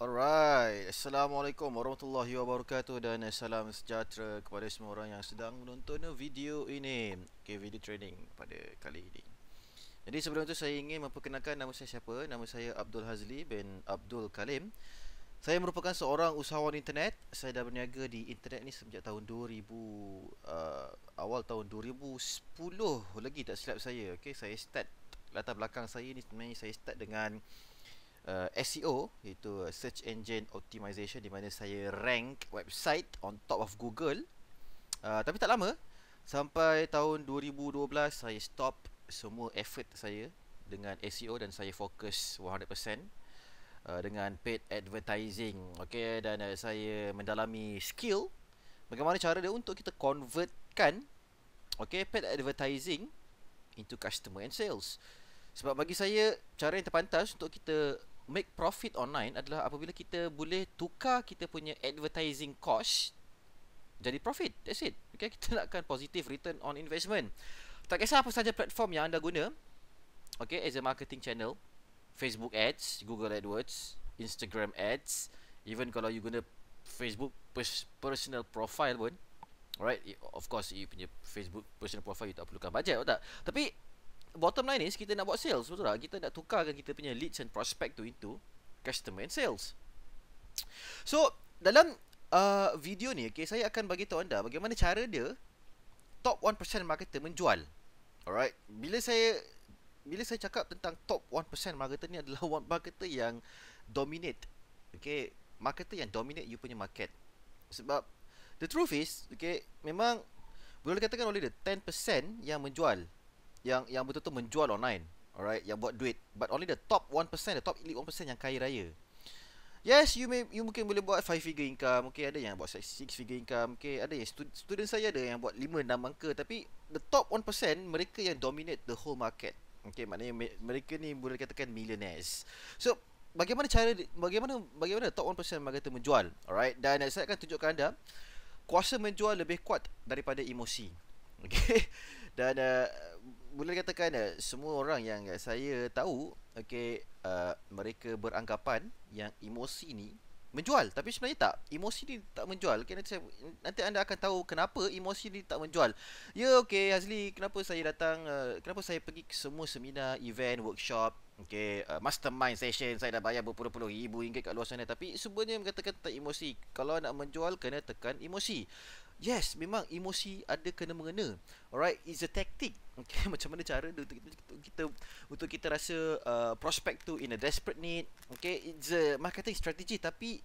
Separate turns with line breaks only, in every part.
Alright, Assalamualaikum warahmatullahi wabarakatuh dan salam sejahtera kepada semua orang yang sedang menonton video ini okay, Video training pada kali ini Jadi sebelum itu saya ingin memperkenalkan nama saya siapa Nama saya Abdul Hazli bin Abdul Kalim Saya merupakan seorang usahawan internet Saya dah berniaga di internet ni sejak tahun 2000 uh, Awal tahun 2010 lagi tak silap saya okay, Saya start latar belakang saya ni saya start dengan uh, SEO iaitu search engine optimization di mana saya rank website on top of Google. Uh, tapi tak lama sampai tahun 2012 saya stop semua effort saya dengan SEO dan saya fokus 100% uh, dengan paid advertising. Okey dan uh, saya mendalami skill bagaimana cara dia untuk kita convertkan okey paid advertising into customer and sales. Sebab bagi saya cara yang terpantas untuk kita make profit online adalah apabila kita boleh tukar kita punya advertising cost jadi profit. That's it. Okay, kita nakkan positive return on investment. Tak kisah apa sahaja platform yang anda guna. Okay, as a marketing channel, Facebook Ads, Google AdWords, Instagram Ads, even kalau you guna Facebook personal profile pun, alright, of course you punya Facebook personal profile you tak perlukan budget, tak? Tapi bottom line is kita nak buat sales betul tak kita nak tukarkan kita punya leads and prospect tu into customer and sales so dalam uh, video ni okay saya akan bagi tahu anda bagaimana cara dia top 1% marketer menjual alright bila saya bila saya cakap tentang top 1% marketer ni adalah one marketer yang dominate okay marketer yang dominate you punya market sebab the truth is okay memang boleh dikatakan oleh dia 10% yang menjual yang yang betul-betul menjual online. Alright, yang buat duit. But only the top 1%, the top elite 1% yang kaya raya. Yes, you may you mungkin boleh buat 5 figure income, okay ada yang buat 6 figure income, okay, ada yang student saya ada yang buat 5 6 angka tapi the top 1% mereka yang dominate the whole market. Okay, maknanya mereka ni boleh katakan millionaires. So, bagaimana cara bagaimana bagaimana top 1% mereka menjual? Alright, dan saya akan tunjukkan anda kuasa menjual lebih kuat daripada emosi. Okay, dan uh, boleh katakan uh, eh, semua orang yang saya tahu okey uh, mereka beranggapan yang emosi ni menjual tapi sebenarnya tak emosi ni tak menjual okay, nanti, nanti anda akan tahu kenapa emosi ni tak menjual ya yeah, okey Hazli kenapa saya datang uh, kenapa saya pergi ke semua seminar event workshop okey uh, mastermind session saya dah bayar berpuluh-puluh ribu ringgit kat luar sana tapi sebenarnya mengatakan tak emosi kalau nak menjual kena tekan emosi Yes, memang emosi ada kena mengena. Alright, it's a tactic. Okay, macam mana cara untuk kita untuk kita, untuk kita rasa uh, prospect tu in a desperate need. Okay, it's a marketing strategy tapi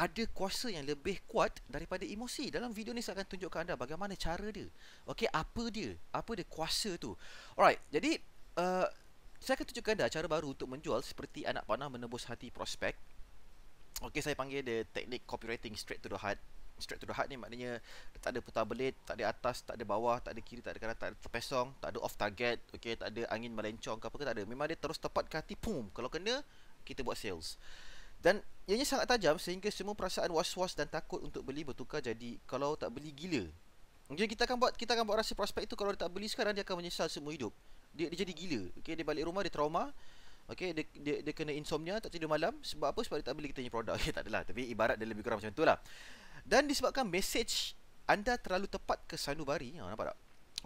ada kuasa yang lebih kuat daripada emosi. Dalam video ni saya akan tunjukkan anda bagaimana cara dia. Okay, apa dia? Apa dia kuasa tu? Alright, jadi uh, saya akan tunjukkan anda cara baru untuk menjual seperti anak panah menembus hati prospek. Okay, saya panggil dia teknik copywriting straight to the heart straight to the heart ni maknanya tak ada putar belit, tak ada atas, tak ada bawah, tak ada kiri, tak ada kanan, tak ada terpesong, tak ada off target, okey, tak ada angin melencong ke apa ke tak ada. Memang dia terus tepat ke hati, pum. Kalau kena, kita buat sales. Dan ianya sangat tajam sehingga semua perasaan was-was dan takut untuk beli bertukar jadi kalau tak beli gila. Jadi kita akan buat kita akan buat rasa prospek itu kalau dia tak beli sekarang dia akan menyesal semua hidup. Dia, dia jadi gila. Okey, dia balik rumah dia trauma. Okey, dia, dia, dia kena insomnia, tak tidur malam sebab apa? Sebab dia tak beli kita punya produk. Okay, tak adalah, tapi ibarat dia lebih kurang macam itulah dan disebabkan message anda terlalu tepat ke sanubari ha nampak tak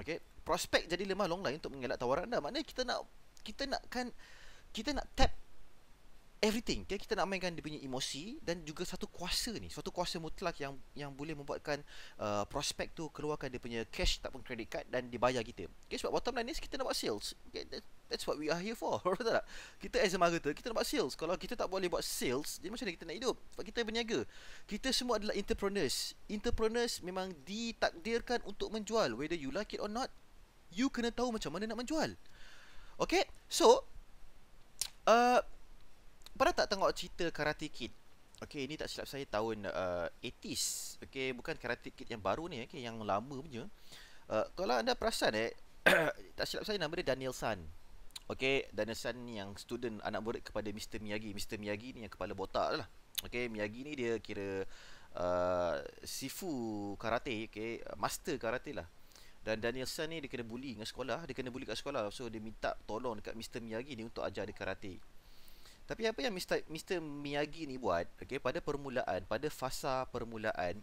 okey prospek jadi lemah long line untuk mengelak tawaran anda maknanya kita nak kita nak kan kita nak tap everything okay? kita nak mainkan dia punya emosi dan juga satu kuasa ni suatu kuasa mutlak yang yang boleh membuatkan uh, prospek tu keluarkan dia punya cash pun credit card dan dibayar kita okey sebab bottom line ni kita nak buat sales okay? That's what we are here for Betul tak? Kita as a marketer Kita nak buat sales Kalau kita tak boleh buat sales Jadi macam mana kita nak hidup? Sebab kita berniaga Kita semua adalah entrepreneurs Entrepreneurs memang ditakdirkan Untuk menjual Whether you like it or not You kena tahu macam mana nak menjual Okay? So uh, Pernah tak tengok cerita Karate Kid? Okay, ini tak silap saya tahun uh, 80s Okay, bukan Karate Kid yang baru ni Okay, yang lama punya uh, Kalau anda perasan eh tak silap saya nama dia Daniel San Okay, Danesan ni yang student anak murid kepada Mr. Miyagi. Mr. Miyagi ni yang kepala botak lah. Okay, Miyagi ni dia kira uh, sifu karate, okay, master karate lah. Dan Daniel San ni dia kena bully dengan sekolah Dia kena bully kat sekolah So dia minta tolong dekat Mr. Miyagi ni untuk ajar dia karate Tapi apa yang Mr. Mr. Miyagi ni buat okay, Pada permulaan, pada fasa permulaan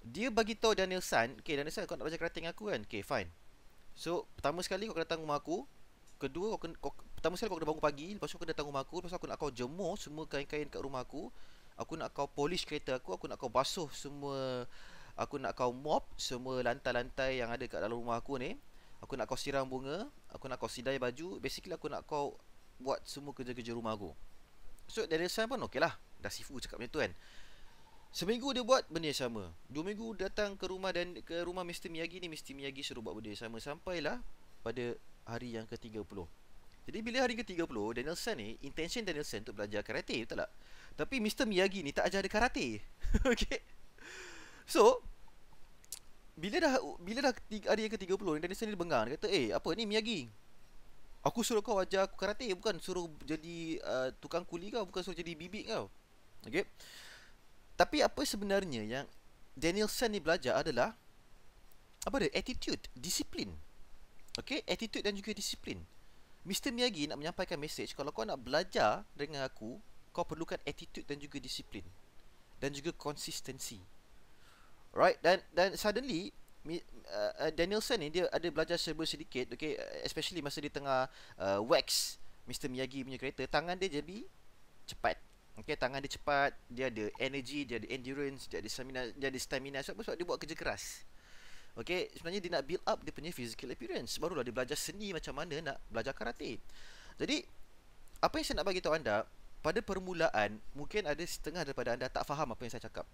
Dia bagi tahu Daniel San, Okay Danielson kau nak belajar karate dengan aku kan Okay fine So pertama sekali kau kena datang rumah aku Kedua kau kena kau, Pertama sekali kau kena bangun pagi Lepas tu kau kena datang rumah aku Lepas tu aku nak kau jemur Semua kain-kain kat rumah aku Aku nak kau polish kereta aku Aku nak kau basuh semua Aku nak kau mop Semua lantai-lantai yang ada kat dalam rumah aku ni Aku nak kau siram bunga Aku nak kau sidai baju Basically aku nak kau Buat semua kerja-kerja rumah aku So dari sana pun okey lah Dah sifu cakap macam tu kan Seminggu dia buat benda yang sama Dua minggu datang ke rumah dan ke rumah Mr. Miyagi ni Mr. Miyagi suruh buat benda yang sama Sampailah pada hari yang ke-30. Jadi bila hari ke-30 Daniel Sen ni intention Daniel Sen untuk belajar karate betul tak? Tapi Mr Miyagi ni tak ajar dia karate. okay. So bila dah bila dah hari yang ke-30 ni Daniel Sen ni bengang dia kata, "Eh, apa ni Miyagi? Aku suruh kau ajar aku karate bukan suruh jadi uh, tukang kuli kau bukan suruh jadi bibik kau." okay. Tapi apa sebenarnya yang Daniel Sen ni belajar adalah apa dia? Attitude, disiplin. Okay, attitude dan juga disiplin. Mr. Miyagi nak menyampaikan message kalau kau nak belajar dengan aku, kau perlukan attitude dan juga disiplin dan juga konsistensi. Right? Dan dan suddenly uh, uh, Danielson ni dia ada belajar serba sedikit okay especially masa di tengah uh, wax Mr Miyagi punya kereta tangan dia jadi cepat okay tangan dia cepat dia ada energy dia ada endurance dia ada stamina dia ada stamina sebab, sebab dia buat kerja keras Okey, sebenarnya dia nak build up dia punya physical appearance. Barulah dia belajar seni macam mana nak belajar karate. Jadi, apa yang saya nak bagi tahu anda, pada permulaan, mungkin ada setengah daripada anda tak faham apa yang saya cakap.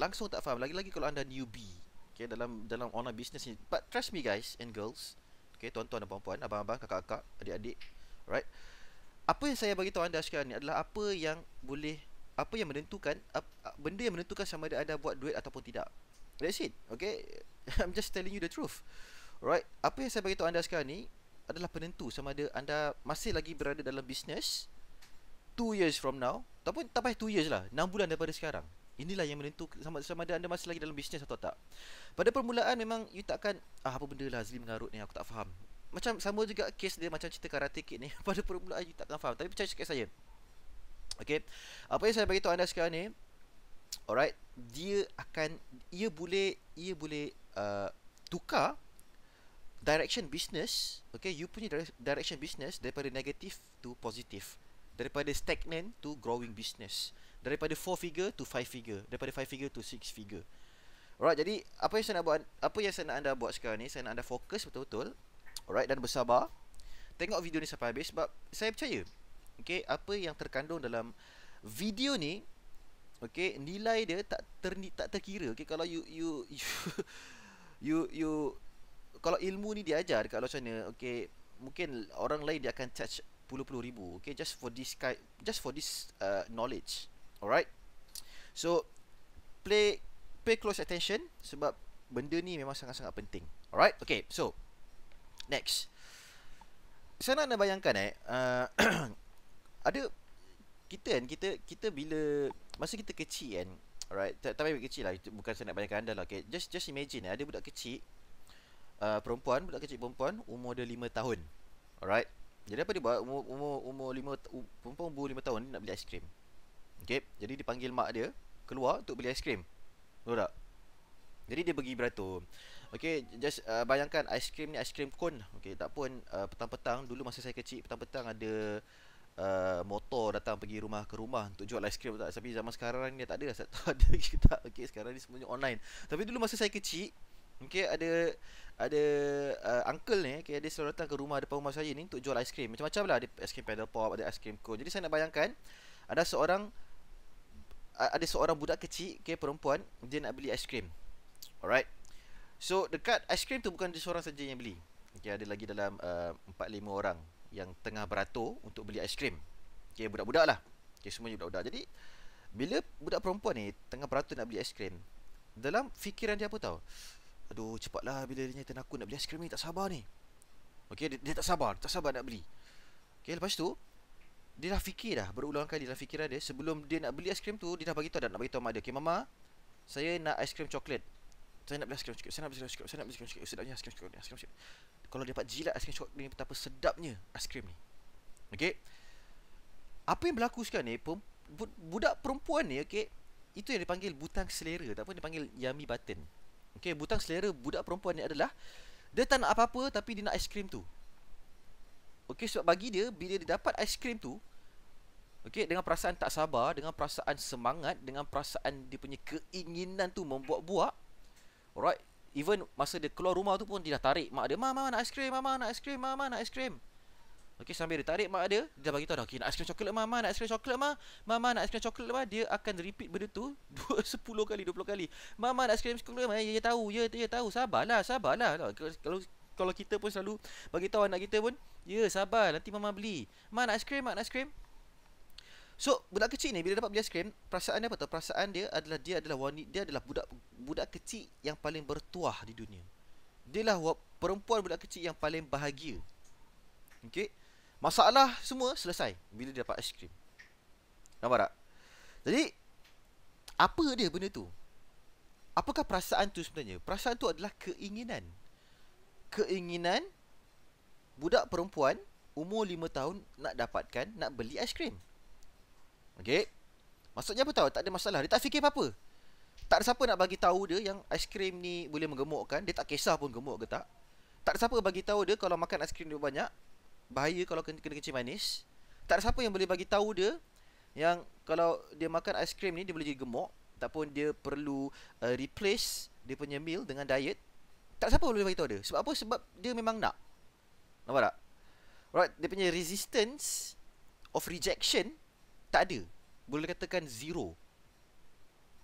Langsung tak faham. Lagi-lagi kalau anda newbie okay, dalam dalam online business ni. But trust me guys and girls, okay, tuan-tuan dan puan-puan, abang-abang, kakak-kakak, adik-adik, right? Apa yang saya bagi tahu anda sekarang ni adalah apa yang boleh apa yang menentukan benda yang menentukan sama ada anda buat duit ataupun tidak That's it. Okay. I'm just telling you the truth. Alright. Apa yang saya bagi anda sekarang ni adalah penentu sama ada anda masih lagi berada dalam bisnes 2 years from now ataupun tak payah 2 years lah 6 bulan daripada sekarang inilah yang menentukan sama, sama ada anda masih lagi dalam bisnes atau tak pada permulaan memang you takkan ah, apa benda lah Azlim Ngarut ni aku tak faham macam sama juga kes dia macam cerita karate kid ni pada permulaan you takkan faham tapi percaya sikit saya Okay apa yang saya beritahu anda sekarang ni alright dia akan ia boleh ia boleh uh, tukar direction business okay you punya direction business daripada negatif to positif daripada stagnant to growing business daripada four figure to five figure daripada five figure to six figure alright jadi apa yang saya nak buat apa yang saya nak anda buat sekarang ni saya nak anda fokus betul-betul alright dan bersabar tengok video ni sampai habis sebab saya percaya okay apa yang terkandung dalam video ni Okay, nilai dia tak ter tak terkira. Okay, kalau you you you you, you kalau ilmu ni diajar dekat luar sana, okay, mungkin orang lain dia akan charge puluh-puluh ribu. Okay, just for this kind, just for this uh, knowledge. Alright. So play pay close attention sebab benda ni memang sangat-sangat penting. Alright. Okay. So next. Saya nak anda bayangkan eh uh, ada kita kan kita kita bila masa kita kecil kan alright tapi kecil lah itu bukan saya nak banyakkan anda lah okay. just just imagine eh, ada budak kecil uh, perempuan budak kecil perempuan umur dia 5 tahun alright jadi apa dia buat umur umur umur 5 perempuan umur 5 tahun nak beli aiskrim okey jadi dipanggil mak dia keluar untuk beli aiskrim betul tak jadi dia pergi beratur Okay, just uh, bayangkan aiskrim ni aiskrim cone Okay, tak pun uh, petang-petang Dulu masa saya kecil, petang-petang ada uh, motor datang pergi rumah ke rumah untuk jual ice cream tak tapi zaman sekarang ni tak ada tak ada kita okey sekarang ni semuanya online tapi dulu masa saya kecil Okay, ada ada uh, uncle ni, okay, dia selalu datang ke rumah depan rumah saya ni untuk jual ice cream. Macam-macam lah, ada ice cream pedal pop, ada ice cream cone. Jadi saya nak bayangkan, ada seorang ada seorang budak kecil, okay, perempuan, dia nak beli ice cream. Alright. So, dekat aiskrim tu bukan dia seorang saja yang beli. Okay, ada lagi dalam uh, 4-5 orang yang tengah beratur untuk beli aiskrim. Okey, budak-budak lah. Okey, semuanya budak-budak. Jadi, bila budak perempuan ni tengah beratur nak beli aiskrim, dalam fikiran dia apa tahu, Aduh, cepatlah bila dia nyatakan aku nak beli aiskrim ni, tak sabar ni. Okey, dia, dia, tak sabar. Tak sabar nak beli. Okey, lepas tu, dia dah fikir dah berulang kali dalam fikiran dia sebelum dia nak beli aiskrim tu dia dah bagi tahu dah nak bagi mak dia okey mama saya nak aiskrim coklat saya nak beli aiskrim coklat saya nak beli aiskrim coklat saya nak beli aiskrim coklat sedapnya aiskrim coklat aiskrim coklat kalau dapat jilat cream coklat ni betapa sedapnya ice cream ni okey apa yang berlaku sekarang ni budak perempuan ni okey itu yang dipanggil butang selera ataupun dipanggil yummy button okey butang selera budak perempuan ni adalah dia tak nak apa-apa tapi dia nak ice cream tu okey sebab bagi dia bila dia dapat cream tu Okey dengan perasaan tak sabar, dengan perasaan semangat, dengan perasaan dia punya keinginan tu membuat buat, Alright, Even masa dia keluar rumah tu pun dia dah tarik mak dia, "Mama nak cream, mama nak cream, mama nak cream. Okey, sambil dia tarik mak dia, dia dah bagi tahu dah, "Okey, nak cream coklat mama, nak cream coklat mama, mama nak cream coklat mama." Dia akan repeat benda tu 10 kali, 20 kali. "Mama nak cream coklat mama." Ya, ya tahu, ya, ya tahu. Sabarlah, sabarlah. Kalau kalau kita pun selalu bagi tahu anak kita pun, "Ya, sabar, nanti mama beli." "Mama nak cream, mak nak aiskrim." Mak, So budak kecil ni bila dapat beli aiskrim, perasaan dia apa tu? Perasaan dia adalah dia adalah wanita, dia adalah budak budak kecil yang paling bertuah di dunia. Dia lah perempuan budak kecil yang paling bahagia. Okey. Masalah semua selesai bila dia dapat aiskrim. Nampak tak? Jadi apa dia benda tu? Apakah perasaan tu sebenarnya? Perasaan tu adalah keinginan. Keinginan budak perempuan umur 5 tahun nak dapatkan, nak beli aiskrim. krim. Okay Maksudnya apa tahu? Tak ada masalah. Dia tak fikir apa-apa. Tak ada siapa nak bagi tahu dia yang aiskrim ni boleh menggemukkan. Dia tak kisah pun gemuk ke tak. Tak ada siapa bagi tahu dia kalau makan aiskrim dia banyak. Bahaya kalau kena kecil manis. Tak ada siapa yang boleh bagi tahu dia yang kalau dia makan aiskrim ni dia boleh jadi gemuk. Ataupun dia perlu uh, replace dia punya meal dengan diet. Tak ada siapa boleh bagi tahu dia. Sebab apa? Sebab dia memang nak. Nampak tak? Alright, dia punya resistance of rejection tak ada boleh katakan zero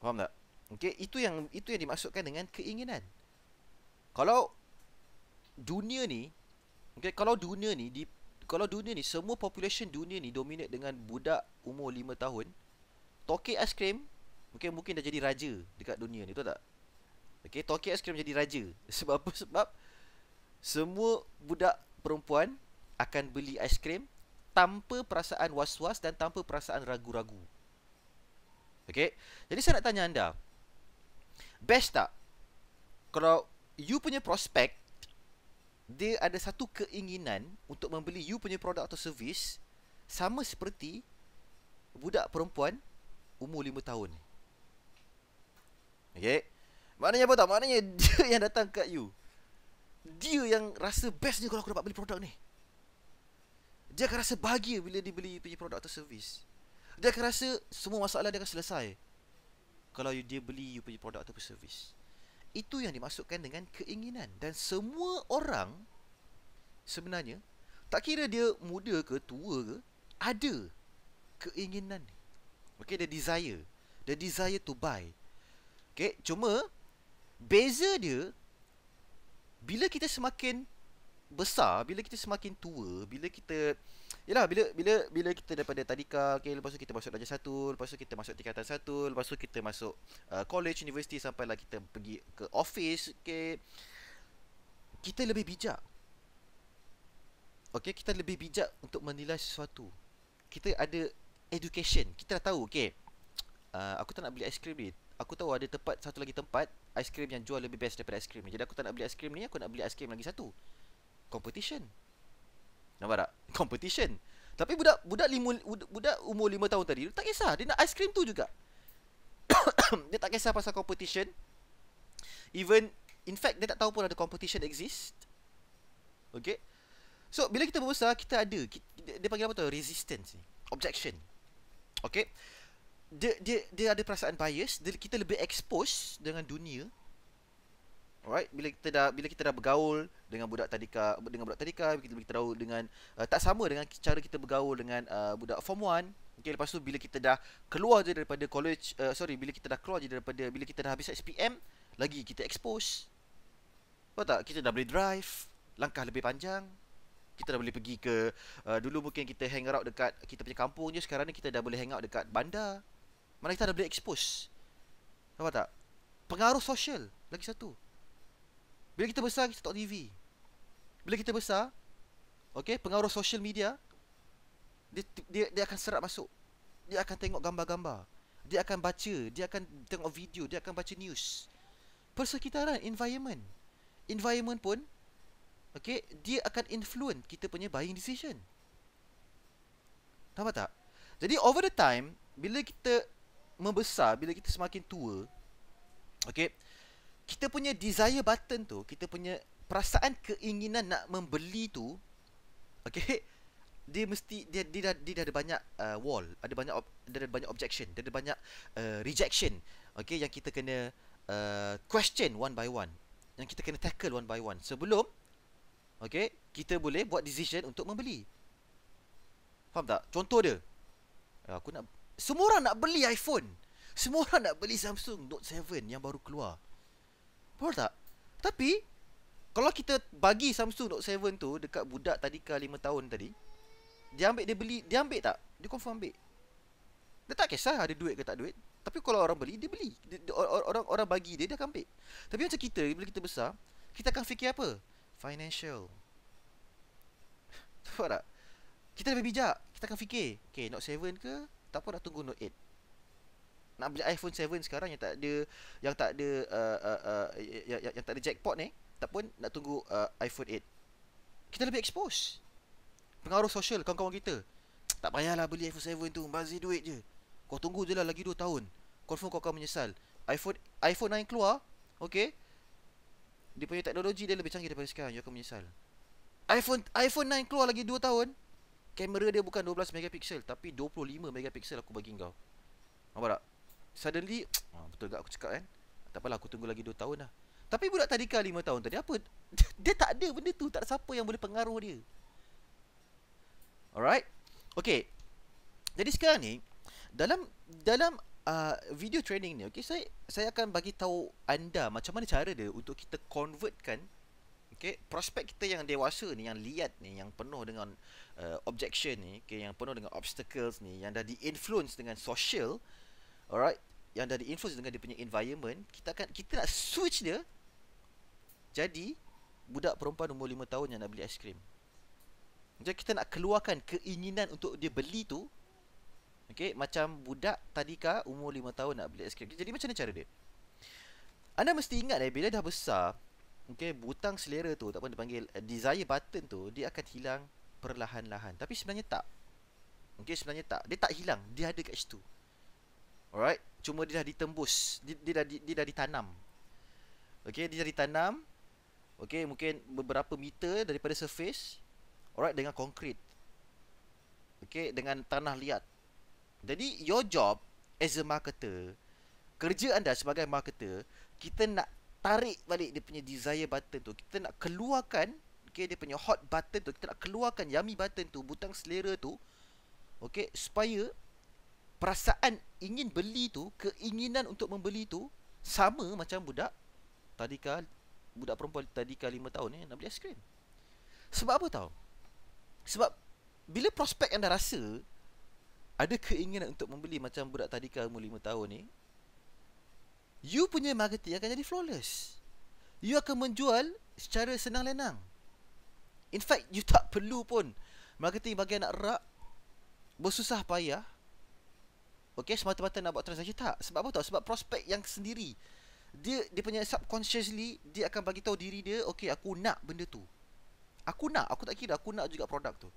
faham tak okey itu yang itu yang dimaksudkan dengan keinginan kalau dunia ni okey kalau dunia ni di kalau dunia ni semua population dunia ni dominate dengan budak umur 5 tahun tokek ice cream, okay, mungkin dah jadi raja dekat dunia ni tahu tak okey ice cream jadi raja sebab apa sebab semua budak perempuan akan beli ice cream tanpa perasaan was-was dan tanpa perasaan ragu-ragu. Okey. Jadi saya nak tanya anda. Best tak? Kalau you punya prospek dia ada satu keinginan untuk membeli you punya produk atau servis sama seperti budak perempuan umur 5 tahun ni. Okey. Maknanya apa tak? Maknanya dia yang datang kat you. Dia yang rasa bestnya kalau aku dapat beli produk ni dia akan rasa bahagia bila dia beli punya produk atau servis. Dia akan rasa semua masalah dia akan selesai kalau dia beli you punya produk atau servis. Itu yang dimasukkan dengan keinginan dan semua orang sebenarnya tak kira dia muda ke tua ke ada keinginan ni. Okay, the desire. The desire to buy. Okay, cuma beza dia bila kita semakin besar bila kita semakin tua bila kita yalah bila bila bila kita daripada tadika okey lepas tu kita masuk darjah satu, lepas tu kita masuk tingkatan 1 lepas tu kita masuk uh, college university sampai lah kita pergi ke office okey kita lebih bijak okey kita lebih bijak untuk menilai sesuatu kita ada education kita dah tahu okey uh, aku tak nak beli aiskrim ni aku tahu ada tempat satu lagi tempat aiskrim yang jual lebih best daripada aiskrim ni jadi aku tak nak beli aiskrim ni aku nak beli aiskrim lagi satu competition. Nampak tak? Competition. Tapi budak budak lima budak umur 5 tahun tadi tak kisah, dia nak aiskrim tu juga. dia tak kisah pasal competition. Even in fact dia tak tahu pun ada competition exist. Okay? So bila kita berusaha kita ada kita, dia panggil apa tu? Resistance Objection. Okay? Dia dia dia ada perasaan bias, dia, kita lebih expose dengan dunia Alright, bila kita dah bila kita dah bergaul dengan budak tadika dengan budak tadika kita kita tahu dengan uh, tak sama dengan cara kita bergaul dengan uh, budak form 1. Okay, lepas tu bila kita dah keluar je daripada college uh, sorry, bila kita dah keluar je daripada bila kita dah habis SPM lagi kita expose. Apa tak kita dah boleh drive langkah lebih panjang. Kita dah boleh pergi ke uh, dulu mungkin kita hang out dekat kita punya kampung je sekarang ni kita dah boleh hang out dekat bandar. Mana kita dah boleh expose. Apa tak? Pengaruh sosial lagi satu. Bila kita besar kita tak TV. Bila kita besar, okay, pengaruh social media dia, dia dia akan serap masuk. Dia akan tengok gambar-gambar. Dia akan baca, dia akan tengok video, dia akan baca news. Persekitaran, environment. Environment pun okay, dia akan influence kita punya buying decision. Nampak tak? Jadi over the time bila kita membesar, bila kita semakin tua, okay kita punya desire button tu, kita punya perasaan keinginan nak membeli tu, okay, dia mesti dia dia dah, dia dah ada banyak uh, wall, ada banyak dia ada banyak objection, dia ada banyak uh, rejection, okay, yang kita kena uh, question one by one, yang kita kena tackle one by one sebelum, okay, kita boleh buat decision untuk membeli. Faham tak? Contoh dia, ya, aku nak semua orang nak beli iPhone, semua orang nak beli Samsung Note 7 yang baru keluar. Faham tak? Tapi kalau kita bagi Samsung Note 7 tu dekat budak tadi ke 5 tahun tadi, dia ambil dia beli, dia ambil tak? Dia confirm ambil. Dia tak kisah ada duit ke tak duit. Tapi kalau orang beli, dia beli. Orang orang bagi dia dia akan ambil. Tapi macam kita bila kita besar, kita akan fikir apa? Financial. Faham tak? Kita lebih bijak. Kita akan fikir, okay, Note 7 ke? Tak apa, dah tunggu Note 8 nak beli iPhone 7 sekarang yang tak ada yang tak ada uh, uh, uh, yang, yang, yang tak ada jackpot ni tak pun nak tunggu uh, iPhone 8 kita lebih expose pengaruh sosial kawan-kawan kita tak payahlah beli iPhone 7 tu bazir duit je kau tunggu je lah lagi 2 tahun confirm kau akan menyesal iPhone iPhone 9 keluar okay dia punya teknologi dia lebih canggih daripada sekarang you akan menyesal iPhone iPhone 9 keluar lagi 2 tahun kamera dia bukan 12 megapiksel, tapi 25 megapiksel. aku bagi kau nampak tak suddenly ha, betul tak aku cakap kan tak apalah aku tunggu lagi 2 tahun lah tapi budak tadika 5 tahun tadi apa dia tak ada benda tu tak ada siapa yang boleh pengaruh dia alright okay. jadi sekarang ni dalam dalam uh, video training ni okey saya saya akan bagi tahu anda macam mana cara dia untuk kita convertkan okey prospek kita yang dewasa ni yang liat ni yang penuh dengan uh, objection ni okey yang penuh dengan obstacles ni yang dah di influence dengan social Alright Yang dah di influence dengan dia punya environment Kita akan Kita nak switch dia Jadi Budak perempuan umur 5 tahun yang nak beli aiskrim Jadi kita nak keluarkan keinginan untuk dia beli tu Okay Macam budak tadika umur 5 tahun nak beli aiskrim Jadi macam mana cara dia Anda mesti ingat eh Bila dah besar Okay Butang selera tu Tak apa panggil eh, Desire button tu Dia akan hilang perlahan-lahan Tapi sebenarnya tak Okay sebenarnya tak Dia tak hilang Dia ada kat situ Alright, cuma dia dah ditembus, dia, dia dah dia, dah ditanam. Okay, dia dah ditanam. Okay, mungkin beberapa meter daripada surface. Alright, dengan konkrit. Okay, dengan tanah liat. Jadi your job as a marketer, kerja anda sebagai marketer, kita nak tarik balik dia punya desire button tu. Kita nak keluarkan okay, dia punya hot button tu. Kita nak keluarkan yummy button tu, butang selera tu. Okay, supaya perasaan ingin beli tu, keinginan untuk membeli tu sama macam budak tadika budak perempuan tadika 5 tahun ni nak beli aiskrim. Sebab apa tahu? Sebab bila prospek anda rasa ada keinginan untuk membeli macam budak tadika umur 5 tahun ni, you punya marketing akan jadi flawless. You akan menjual secara senang lenang. In fact, you tak perlu pun marketing bagi anak rak bersusah payah Okay semata-mata nak buat transaksi tak sebab apa tau sebab prospek yang sendiri dia dia punya subconsciously dia akan bagi tahu diri dia okay aku nak benda tu aku nak aku tak kira aku nak juga produk tu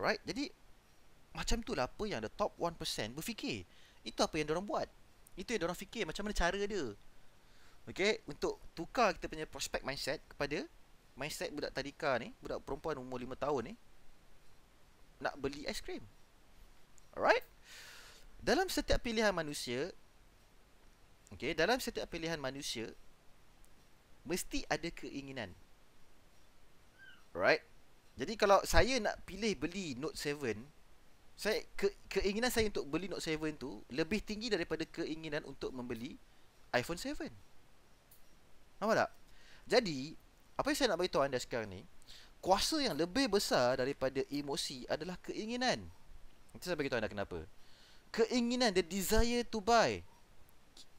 right jadi macam tu lah. apa yang the top 1% berfikir itu apa yang orang buat itu yang orang fikir macam mana cara dia Okey, untuk tukar kita punya prospect mindset kepada mindset budak tadika ni budak perempuan umur 5 tahun ni nak beli aiskrim alright dalam setiap pilihan manusia okey dalam setiap pilihan manusia mesti ada keinginan right jadi kalau saya nak pilih beli note 7 saya ke, keinginan saya untuk beli note 7 tu lebih tinggi daripada keinginan untuk membeli iPhone 7 Apa tak jadi apa yang saya nak beritahu anda sekarang ni kuasa yang lebih besar daripada emosi adalah keinginan itu saya beritahu anda kenapa keinginan the desire to buy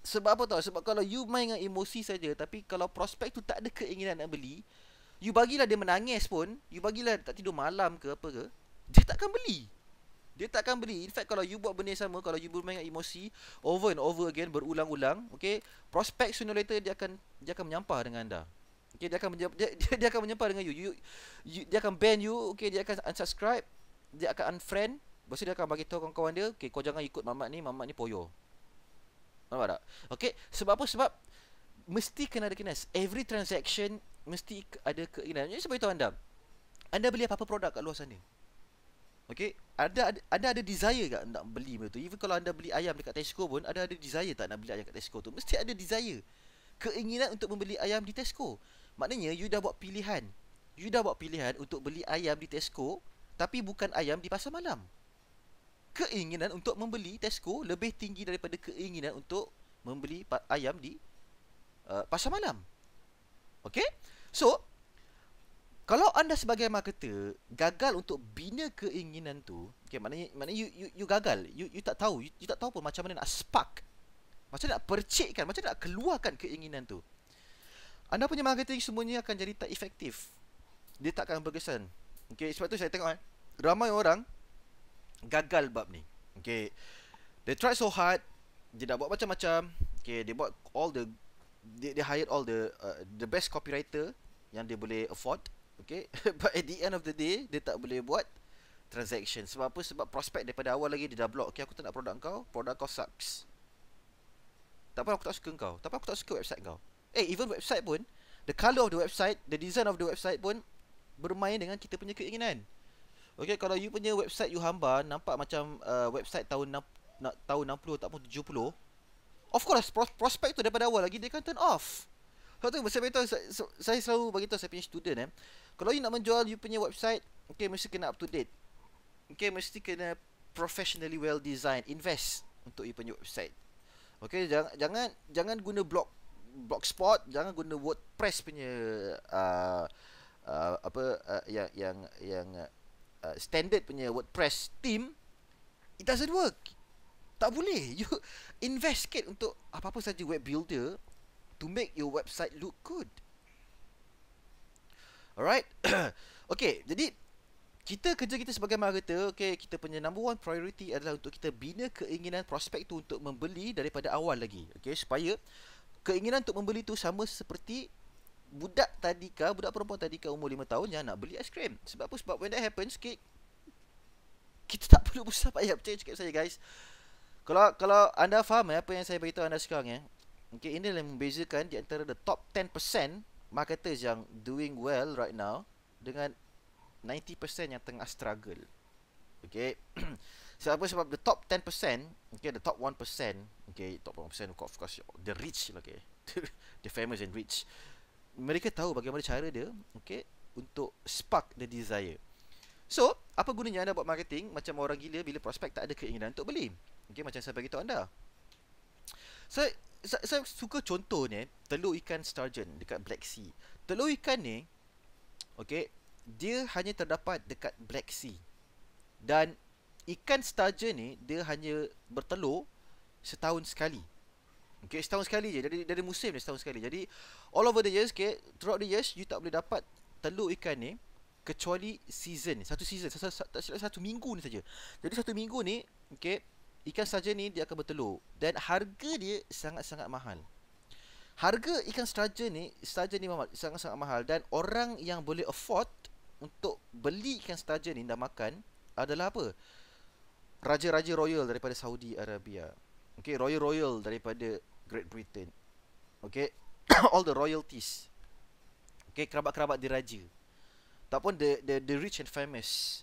sebab apa tau sebab kalau you main dengan emosi saja tapi kalau prospect tu tak ada keinginan nak beli you bagilah dia menangis pun you bagilah tak tidur malam ke apa ke dia takkan beli dia takkan beli in fact kalau you buat benda yang sama kalau you bermain dengan emosi over and over again berulang-ulang okey prospect sooner later dia akan dia akan menyampah dengan anda okey dia akan dia, dia, dia akan menyampah dengan you, you, you dia akan ban you okey dia akan unsubscribe dia akan unfriend Lepas dia akan bagi tahu kawan-kawan dia, okay, kau jangan ikut mamat ni, mamat ni poyo. Nampak tak? Okay, sebab apa? Sebab mesti kena ada kenas. Every transaction mesti ada keinginan. Jadi sebab itu anda, anda beli apa-apa produk kat luar sana. Okay, ada ada ada, desire tak nak beli benda tu? Even kalau anda beli ayam dekat Tesco pun, ada ada desire tak nak beli ayam dekat Tesco tu? Mesti ada desire. Keinginan untuk membeli ayam di Tesco. Maknanya, you dah buat pilihan. You dah buat pilihan untuk beli ayam di Tesco, tapi bukan ayam di pasar malam keinginan untuk membeli Tesco lebih tinggi daripada keinginan untuk membeli ayam di uh, pasar malam. Okay? So, kalau anda sebagai marketer gagal untuk bina keinginan tu, okay, maknanya, maknanya you, you, you gagal. You, you tak tahu. You, you tak tahu pun macam mana nak spark. Macam mana nak percikkan. Macam mana nak keluarkan keinginan tu. Anda punya marketing semuanya akan jadi tak efektif. Dia tak akan berkesan. Okay, sebab tu saya tengok eh. Ramai orang gagal bab ni Okay They try so hard Dia dah buat macam-macam Okay They buat all the They, they hired all the uh, The best copywriter Yang dia boleh afford Okay But at the end of the day Dia tak boleh buat Transaction Sebab apa? Sebab prospek daripada awal lagi Dia dah block Okay aku tak nak produk kau Produk kau sucks Tak apa aku tak suka kau Tak apa aku tak suka website kau Eh even website pun The colour of the website The design of the website pun Bermain dengan kita punya keinginan Okay, kalau you punya website you hamba nampak macam uh, website tahun na- na- tahun 60 ataupun 70. Of course pros- prospect tu daripada awal lagi dia kan turn off. Sebab tu saya beritahu, saya, selalu bagi tahu saya punya student eh. Kalau you nak menjual you punya website, okay mesti kena up to date. Okay mesti kena professionally well designed. Invest untuk you punya website. Okay, jangan jangan jangan guna blog blogspot, jangan guna WordPress punya uh, uh, apa uh, yang yang yang uh, Uh, standard punya WordPress theme it doesn't work. Tak boleh. You invest sikit untuk apa-apa saja web builder to make your website look good. Alright. okay, jadi kita kerja kita sebagai marketer, okay, kita punya number one priority adalah untuk kita bina keinginan prospek tu untuk membeli daripada awal lagi. Okay, supaya keinginan untuk membeli tu sama seperti budak tadika, budak perempuan tadika umur 5 tahun yang nak beli aiskrim. Sebab apa? Sebab when that happens, kita, kita tak perlu besar payah percaya cakap saya guys. Kalau kalau anda faham eh, apa yang saya beritahu anda sekarang ya. Okay, ini yang membezakan di antara the top 10% marketers yang doing well right now dengan 90% yang tengah struggle. Okay. sebab apa? Sebab the top 10%, okay, the top 1%, okay, top 1% of course, the rich, okay, the famous and rich mereka tahu bagaimana cara dia okey untuk spark the desire so apa gunanya anda buat marketing macam orang gila bila prospek tak ada keinginan untuk beli okey macam saya bagi tahu anda saya saya, saya suka contoh ni telur ikan sturgeon dekat black sea telur ikan ni okey dia hanya terdapat dekat black sea dan ikan sturgeon ni dia hanya bertelur setahun sekali Okay, setahun sekali je. Dari dari musim ni setahun sekali. Jadi all over the years, okay, throughout the years you tak boleh dapat telur ikan ni kecuali season. Satu season, satu, satu, satu, satu minggu ni saja. Jadi satu minggu ni, okay, ikan saja ni dia akan bertelur dan harga dia sangat-sangat mahal. Harga ikan sturgeon ni, sturgeon ni sangat-sangat mahal dan orang yang boleh afford untuk beli ikan sturgeon ni dan makan adalah apa? Raja-raja royal daripada Saudi Arabia. okay, royal-royal daripada Great Britain. Okay, all the royalties. Okay, kerabat-kerabat diraja. Ataupun the the the rich and famous.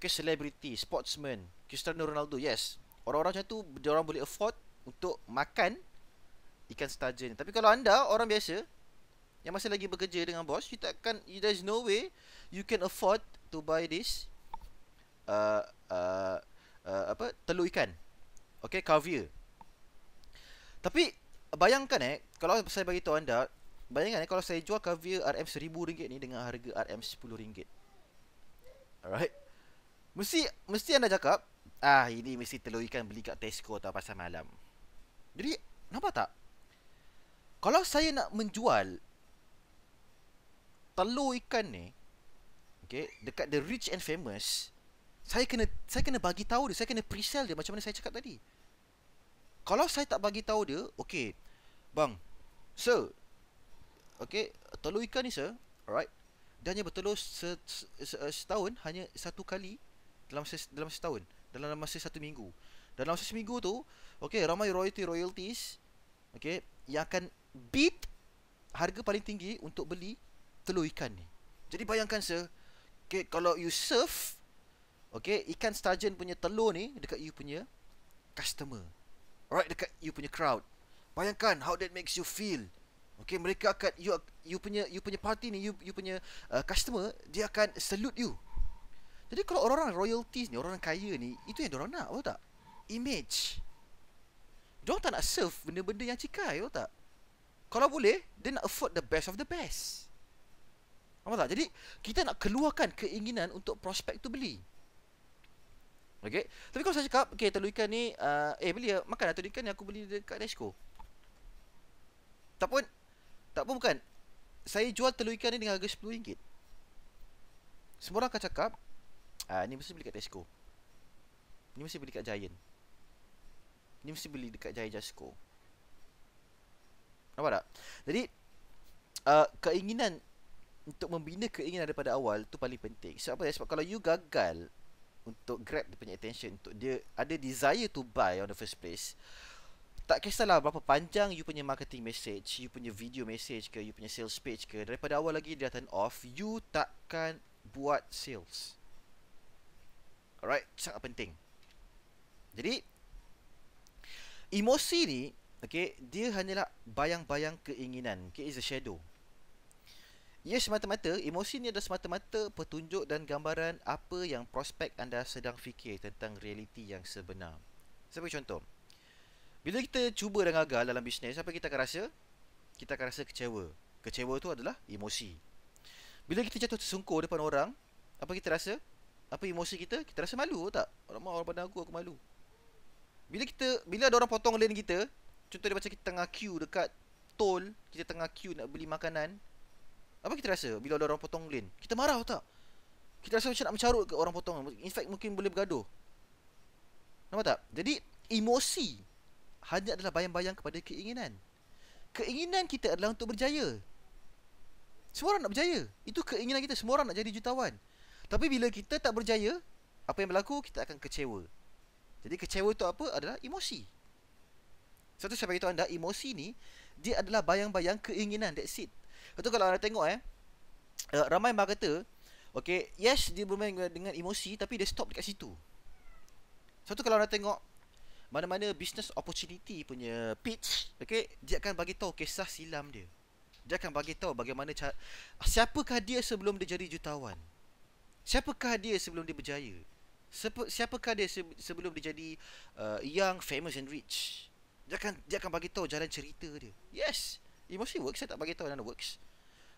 Okay, celebrity, sportsman, Cristiano Ronaldo. Yes, orang-orang macam tu dia orang boleh afford untuk makan ikan sturgeon. Tapi kalau anda orang biasa yang masih lagi bekerja dengan bos, you takkan you there's no way you can afford to buy this uh, uh, uh, apa telur ikan. Okay, caviar. Tapi bayangkan eh kalau saya bagi tahu anda, bayangkan eh kalau saya jual caviar RM1000 ni dengan harga RM10. Alright. Mesti mesti anda cakap, ah ini mesti telur ikan beli kat Tesco atau pasar malam. Jadi, nampak tak? Kalau saya nak menjual telur ikan ni okay, dekat the rich and famous, saya kena saya kena bagi tahu dia, saya kena pre-sell dia macam mana saya cakap tadi kalau saya tak bagi tahu dia, okey. Bang. Sir. Okey, telur ikan ni, sir. Alright. Dia hanya bertelur se, se, se, eh, setahun hanya satu kali dalam se, dalam setahun, dalam masa satu minggu. Dan dalam masa seminggu tu, okey, ramai royalty royalties okey, yang akan beat harga paling tinggi untuk beli telur ikan ni. Jadi bayangkan sir, okay, kalau you serve okey, ikan sturgeon punya telur ni dekat you punya customer right dekat you punya crowd. Bayangkan how that makes you feel. Okay, mereka akan you you punya you punya party ni, you you punya uh, customer dia akan salute you. Jadi kalau orang-orang royalties ni, orang orang kaya ni, itu yang orang nak, tahu tak? Image. Dia tak nak serve benda-benda yang cikai, tahu tak? Kalau boleh, dia nak afford the best of the best. Apa tak? Jadi kita nak keluarkan keinginan untuk prospek tu beli. Okay, Tapi kalau saya cakap, okay, telur ikan ni uh, eh beli ya, makan lah telur ikan ni aku beli dekat Dashco. Tak pun tak pun bukan. Saya jual telur ikan ni dengan harga RM10. Semua orang akan cakap, ah uh, ni mesti beli kat Tesco. Ni mesti beli kat Giant. Ni mesti beli dekat Giant Jasco. Nampak tak? Jadi uh, keinginan untuk membina keinginan daripada awal tu paling penting. Sebab apa? Sebab kalau you gagal untuk grab dia punya attention untuk dia ada desire to buy on the first place tak kisahlah berapa panjang you punya marketing message you punya video message ke you punya sales page ke daripada awal lagi dia turn off you takkan buat sales alright sangat penting jadi emosi ni okay dia hanyalah bayang-bayang keinginan okay is a shadow ia semata-mata, emosi ni adalah semata-mata petunjuk dan gambaran apa yang prospek anda sedang fikir tentang realiti yang sebenar. Sebagai contoh, bila kita cuba dan gagal dalam bisnes, apa kita akan rasa? Kita akan rasa kecewa. Kecewa itu adalah emosi. Bila kita jatuh tersungkur depan orang, apa kita rasa? Apa emosi kita? Kita rasa malu tak? Orang orang pandang aku, aku malu. Bila kita bila ada orang potong lane kita, contoh dia macam kita tengah queue dekat tol, kita tengah queue nak beli makanan, apa kita rasa bila ada orang potong lane? Kita marah tak? Kita rasa macam nak mencarut ke orang potong. In fact, mungkin boleh bergaduh. Nampak tak? Jadi, emosi hanya adalah bayang-bayang kepada keinginan. Keinginan kita adalah untuk berjaya. Semua orang nak berjaya. Itu keinginan kita. Semua orang nak jadi jutawan. Tapi bila kita tak berjaya, apa yang berlaku, kita akan kecewa. Jadi, kecewa itu apa? Adalah emosi. Satu saya beritahu anda, emosi ni, dia adalah bayang-bayang keinginan. That's it. Lepas tu kalau anda tengok eh uh, Ramai mah kata Okay Yes dia bermain dengan, dengan emosi Tapi dia stop dekat situ Sebab tu kalau anda tengok Mana-mana business opportunity punya pitch Okay Dia akan bagi tahu kisah silam dia Dia akan bagi tahu bagaimana cara, Siapakah dia sebelum dia jadi jutawan Siapakah dia sebelum dia berjaya siapa Siapakah dia sebelum dia jadi uh, Young, famous and rich Dia akan, dia akan bagi tahu jalan cerita dia Yes It mostly works Saya tak bagi tahu mana works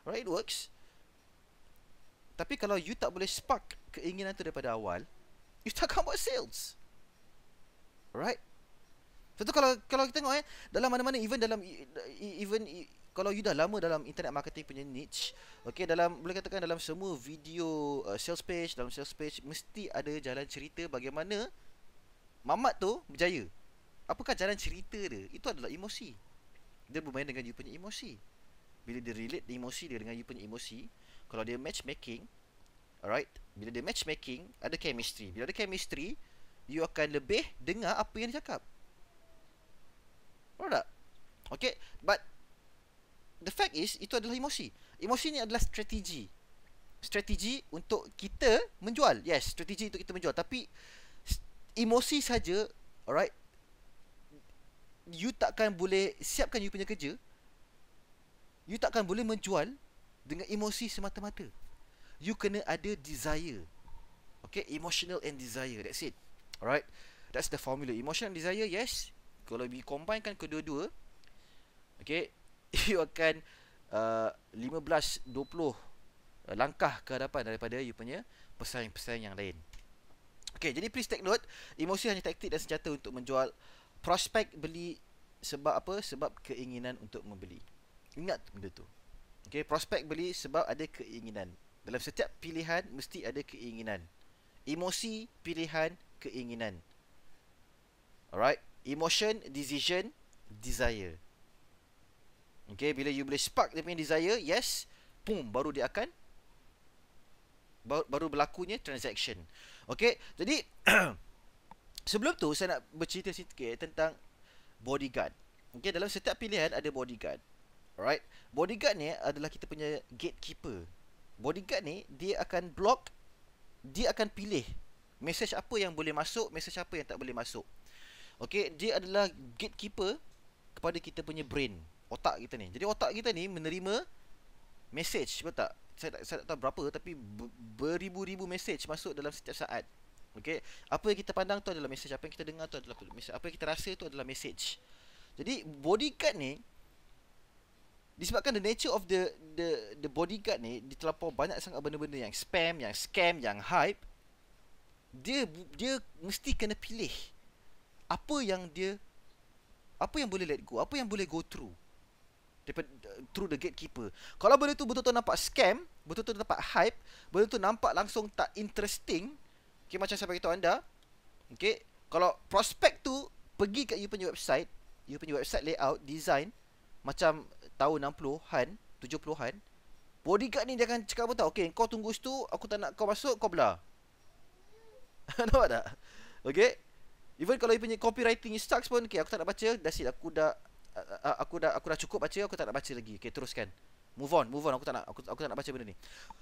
Alright it works Tapi kalau you tak boleh spark Keinginan tu daripada awal You takkan buat sales Alright So tu kalau kalau kita tengok eh Dalam mana-mana even dalam Even kalau you dah lama dalam internet marketing punya niche Okay, dalam, boleh katakan dalam semua video uh, sales page Dalam sales page, mesti ada jalan cerita bagaimana Mamat tu berjaya Apakah jalan cerita dia? Itu adalah emosi dia bermain dengan you punya emosi bila dia relate emosi dia dengan you punya emosi kalau dia matchmaking alright bila dia matchmaking ada chemistry bila ada chemistry you akan lebih dengar apa yang dia cakap Faham tak? Okay, but The fact is, itu adalah emosi Emosi ni adalah strategi Strategi untuk kita menjual Yes, strategi untuk kita menjual Tapi Emosi saja, Alright you takkan boleh siapkan you punya kerja you takkan boleh menjual dengan emosi semata-mata you kena ada desire okay emotional and desire that's it alright that's the formula emotional and desire yes kalau we combine kan kedua-dua okay you akan uh, 15-20 uh, langkah ke hadapan daripada you punya pesaing-pesaing yang lain Okay, jadi please take note Emosi hanya taktik dan senjata untuk menjual prospek beli sebab apa? Sebab keinginan untuk membeli. Ingat benda tu. Okay, prospek beli sebab ada keinginan. Dalam setiap pilihan mesti ada keinginan. Emosi, pilihan, keinginan. Alright, emotion, decision, desire. Okay, bila you boleh spark dia punya desire, yes, boom, baru dia akan baru, baru berlakunya transaction. Okay, jadi sebelum tu saya nak bercerita sikit tentang bodyguard. Okey, dalam setiap pilihan ada bodyguard. Alright. Bodyguard ni adalah kita punya gatekeeper. Bodyguard ni dia akan block dia akan pilih message apa yang boleh masuk, message apa yang tak boleh masuk. Okey, dia adalah gatekeeper kepada kita punya brain, otak kita ni. Jadi otak kita ni menerima message, betul tak? Saya tak saya tak tahu berapa tapi beribu-ribu message masuk dalam setiap saat. Okey, Apa yang kita pandang tu adalah message. Apa yang kita dengar tu adalah message. Apa yang kita rasa tu adalah message. Jadi bodyguard ni disebabkan the nature of the the the bodyguard ni ditelapor banyak sangat benda-benda yang spam, yang scam, yang hype. Dia dia mesti kena pilih apa yang dia apa yang boleh let go, apa yang boleh go through daripada through the gatekeeper. Kalau benda tu betul-betul nampak scam, betul-betul nampak hype, betul-betul nampak langsung tak interesting, Okay, macam saya beritahu anda, okay, kalau prospek tu pergi ke you punya website, you punya website layout, design, macam tahun 60-an, 70-an, bodyguard ni dia akan cakap pun tau, okay, kau tunggu situ, aku tak nak kau masuk, kau belah. Nampak tak? Okay? Even kalau you punya copywriting ni sucks pun, okay, aku tak nak baca, dah it, aku dah, aku dah, aku dah cukup baca, aku tak nak baca lagi. Okay, teruskan. Move on, move on, aku tak nak, aku, aku tak nak baca benda ni.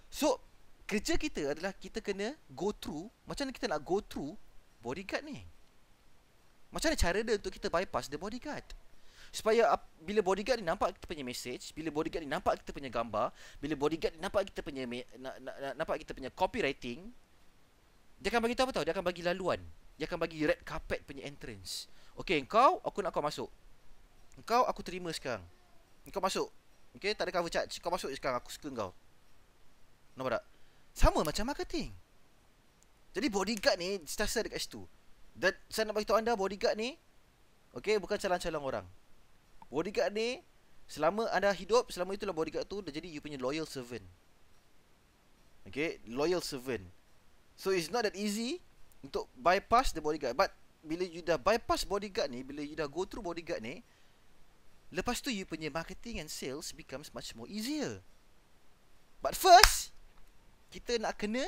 So, kerja kita adalah kita kena go through macam mana kita nak go through bodyguard ni macam mana cara dia untuk kita bypass the bodyguard supaya bila bodyguard ni nampak kita punya message bila bodyguard ni nampak kita punya gambar bila bodyguard ni nampak kita punya nampak kita punya copywriting dia akan bagi tahu apa tahu dia akan bagi laluan dia akan bagi red carpet punya entrance Okay, kau aku nak kau masuk kau aku terima sekarang kau masuk Okay, tak ada cover charge Kau masuk sekarang, aku suka kau Nampak tak? Sama macam marketing Jadi bodyguard ni Setiasa dekat situ Dan saya nak beritahu anda Bodyguard ni Okay bukan calon-calon orang Bodyguard ni Selama anda hidup Selama itulah bodyguard tu Dah jadi you punya loyal servant Okay Loyal servant So it's not that easy Untuk bypass the bodyguard But Bila you dah bypass bodyguard ni Bila you dah go through bodyguard ni Lepas tu you punya marketing and sales Becomes much more easier But first kita nak kena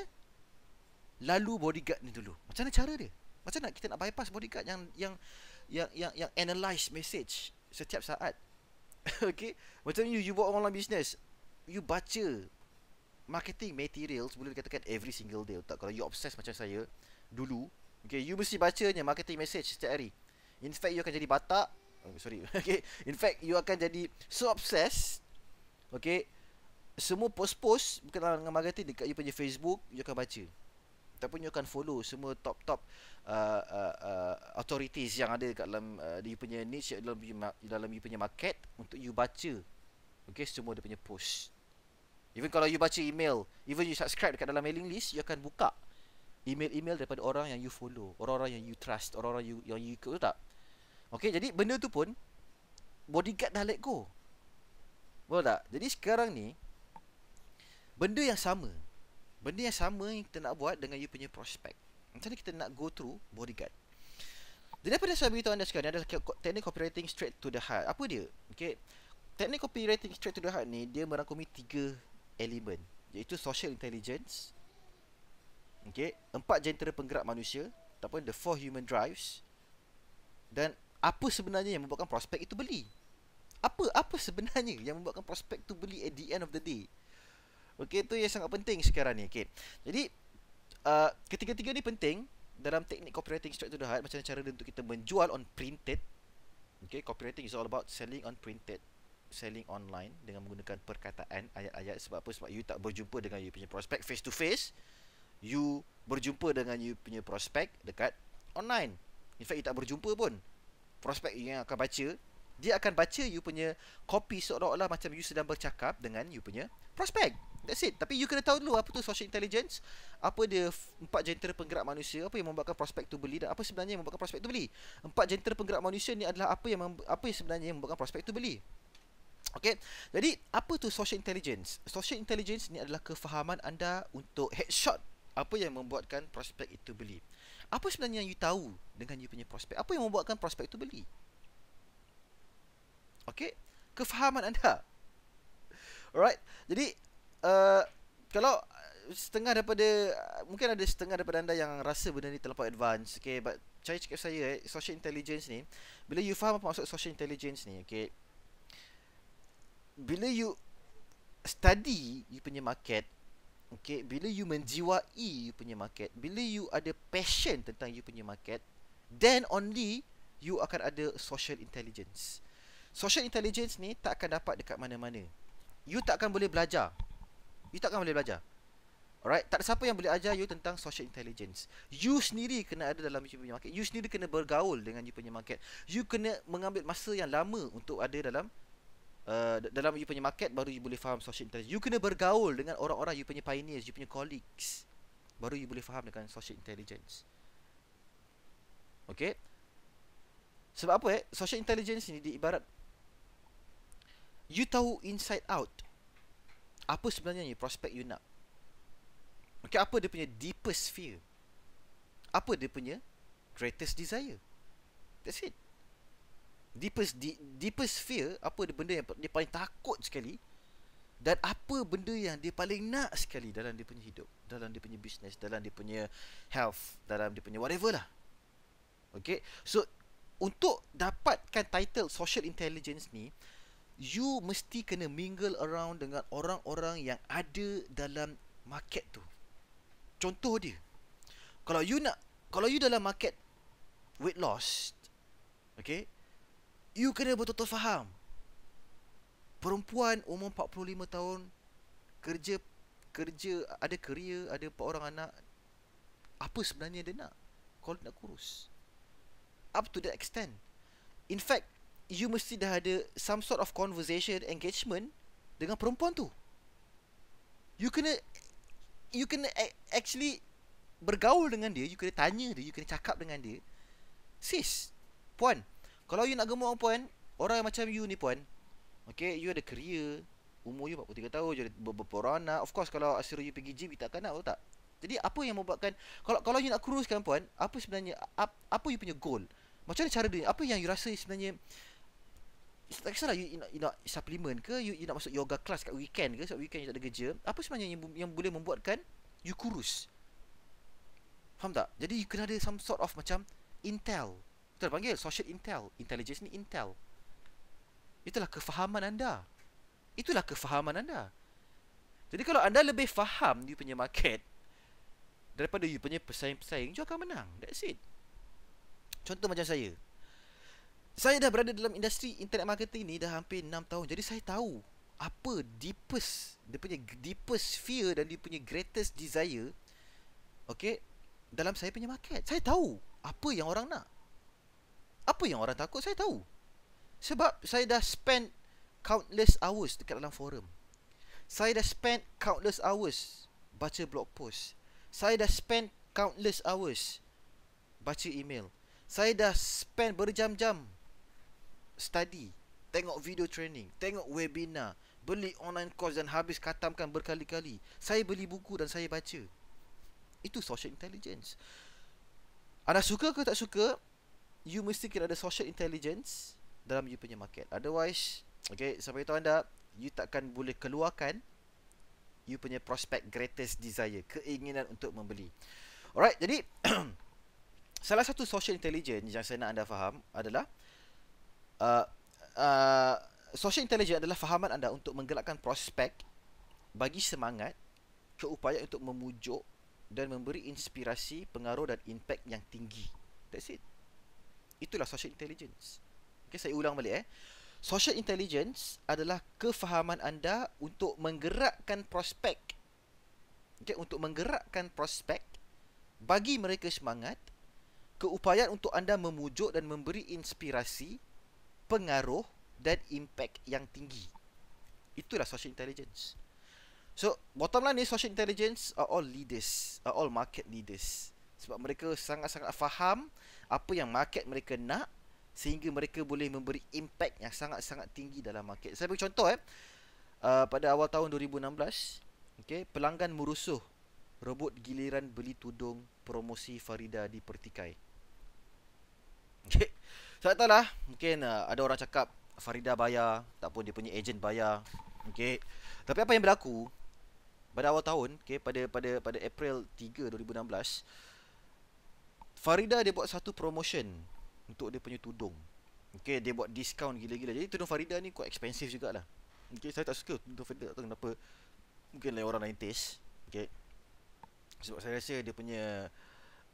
lalu bodyguard ni dulu. Macam mana cara dia? Macam nak kita nak bypass bodyguard yang yang yang yang, yang analyze message setiap saat. okay Macam you you buat online business, you baca marketing materials boleh dikatakan every single day. Tak kalau you obsess macam saya dulu, okay you mesti bacanya marketing message setiap hari. In fact you akan jadi batak. Oh, sorry. okay. In fact you akan jadi so obsessed. Okay semua post-post berkenaan dengan marketing dekat you punya Facebook, you akan baca. Ataupun you akan follow semua top-top uh, uh, uh, authorities yang ada dekat dalam uh, you punya niche dalam you, dalam you punya market untuk you baca. Okay, semua dia punya post. Even kalau you baca email, even you subscribe dekat dalam mailing list, you akan buka email-email daripada orang yang you follow, orang-orang yang you trust, orang-orang you, yang you ikut, tak? Okay, jadi benda tu pun bodyguard dah let go. Betul tak? Jadi sekarang ni, Benda yang sama Benda yang sama yang kita nak buat dengan you punya prospect Macam mana kita nak go through bodyguard Jadi apa dia saya beritahu anda sekarang Ini adalah teknik copywriting straight to the heart Apa dia? Okay. Teknik copywriting straight to the heart ni Dia merangkumi tiga elemen Iaitu social intelligence okay. Empat jentera penggerak manusia Ataupun the four human drives Dan apa sebenarnya yang membuatkan prospek itu beli? Apa apa sebenarnya yang membuatkan prospek tu beli at the end of the day? Okey, itu yang sangat penting sekarang ni. Okey. Jadi uh, ketiga-tiga ni penting dalam teknik copywriting straight to the heart macam cara untuk kita menjual on printed. Okey, copywriting is all about selling on printed selling online dengan menggunakan perkataan ayat-ayat sebab apa sebab you tak berjumpa dengan you punya prospect face to face you berjumpa dengan you punya prospect dekat online in fact you tak berjumpa pun prospect yang akan baca dia akan baca you punya copy seolah-olah macam you sedang bercakap dengan you punya prospect That's it. Tapi you kena tahu dulu apa tu social intelligence, apa dia empat jentera penggerak manusia, apa yang membuatkan prospek tu beli dan apa sebenarnya yang membuatkan prospek tu beli. Empat jentera penggerak manusia ni adalah apa yang apa yang sebenarnya yang membuatkan prospek tu beli. Okay, jadi apa tu social intelligence? Social intelligence ni adalah kefahaman anda untuk headshot apa yang membuatkan prospek itu beli. Apa sebenarnya yang you tahu dengan you punya prospek? Apa yang membuatkan prospek itu beli? Okay, kefahaman anda. Alright, jadi Eh, kalau setengah daripada mungkin ada setengah daripada anda yang rasa benda ni terlalu advance okey but saya cakap saya eh, social intelligence ni bila you faham apa maksud social intelligence ni okey bila you study you punya market okey bila you menjiwai you punya market bila you ada passion tentang you punya market then only you akan ada social intelligence social intelligence ni tak akan dapat dekat mana-mana you tak akan boleh belajar You takkan boleh belajar Alright Tak ada siapa yang boleh ajar you Tentang social intelligence You sendiri kena ada dalam You punya market You sendiri kena bergaul Dengan you punya market You kena mengambil masa yang lama Untuk ada dalam uh, Dalam you punya market Baru you boleh faham social intelligence You kena bergaul Dengan orang-orang You punya pioneers You punya colleagues Baru you boleh faham Dengan social intelligence Okay Sebab apa eh Social intelligence ni Diibarat You tahu inside out apa sebenarnya ni prospek you nak Okay, apa dia punya deepest fear apa dia punya greatest desire that's it deepest di, deepest fear apa dia benda yang dia paling takut sekali dan apa benda yang dia paling nak sekali dalam dia punya hidup dalam dia punya business dalam dia punya health dalam dia punya whatever lah Okay, so untuk dapatkan title social intelligence ni you mesti kena mingle around dengan orang-orang yang ada dalam market tu. Contoh dia. Kalau you nak kalau you dalam market weight loss, okay, you kena betul-betul faham. Perempuan umur 45 tahun kerja kerja ada kerja ada empat orang anak apa sebenarnya dia nak kalau nak kurus up to that extent in fact you mesti dah ada some sort of conversation engagement dengan perempuan tu you kena you kena actually bergaul dengan dia you kena tanya dia you kena cakap dengan dia sis puan kalau you nak gemuk orang puan orang yang macam you ni puan okay you ada kerja, umur you 43 tahun jadi beberapa anak of course kalau asyik you pergi gym you takkan nak tak jadi apa yang membuatkan kalau kalau you nak kuruskan puan apa sebenarnya apa, apa you punya goal macam mana cara dia apa yang you rasa sebenarnya tak kisahlah you, you, nak, you nak supplement ke you, you nak masuk yoga class kat weekend ke sebab weekend you tak ada kerja apa sebenarnya yang, yang boleh membuatkan you kurus faham tak jadi you kena ada some sort of macam intel betul panggil social intel intelligence ni intel itulah kefahaman anda itulah kefahaman anda jadi kalau anda lebih faham you punya market daripada you punya pesaing-pesaing you akan menang that's it contoh macam saya saya dah berada dalam industri internet marketing ni dah hampir 6 tahun. Jadi saya tahu apa deepest dia punya deepest fear dan dia punya greatest desire Okay, dalam saya punya market. Saya tahu apa yang orang nak. Apa yang orang takut saya tahu. Sebab saya dah spend countless hours dekat dalam forum. Saya dah spend countless hours baca blog post. Saya dah spend countless hours baca email. Saya dah spend berjam-jam study, tengok video training, tengok webinar, beli online course dan habis katamkan berkali-kali. Saya beli buku dan saya baca. Itu social intelligence. Anda suka ke tak suka, you mesti kira ada social intelligence dalam you punya market. Otherwise, okay, sampai tahu anda, you takkan boleh keluarkan you punya prospect greatest desire, keinginan untuk membeli. Alright, jadi salah satu social intelligence yang saya nak anda faham adalah Uh, uh, social intelligence adalah fahaman anda untuk menggerakkan prospek bagi semangat keupayaan untuk memujuk dan memberi inspirasi, pengaruh dan impact yang tinggi. That's it. Itulah social intelligence. Okay, saya ulang balik eh. Social intelligence adalah kefahaman anda untuk menggerakkan prospek okay, untuk menggerakkan prospek bagi mereka semangat keupayaan untuk anda memujuk dan memberi inspirasi pengaruh dan impact yang tinggi. Itulah social intelligence. So, bottom line ni social intelligence are all leaders, are all market leaders. Sebab mereka sangat-sangat faham apa yang market mereka nak sehingga mereka boleh memberi impact yang sangat-sangat tinggi dalam market. Saya bagi contoh eh. Uh, pada awal tahun 2016, okey, pelanggan merusuh rebut giliran beli tudung promosi Farida di pertikai. Okay. Tak tahu lah, mungkin uh, ada orang cakap Farida bayar tak ataupun dia punya agent bayar. okay. Tapi apa yang berlaku pada awal tahun, okay, pada pada pada April 3 2016, Farida dia buat satu promotion untuk dia punya tudung. okay, dia buat diskaun gila-gila. Jadi tudung Farida ni quite expensive jugaklah. okay. saya tak suka tudung Farida, tak tahu kenapa. Mungkin lain orang lain taste, okay. Sebab saya rasa dia punya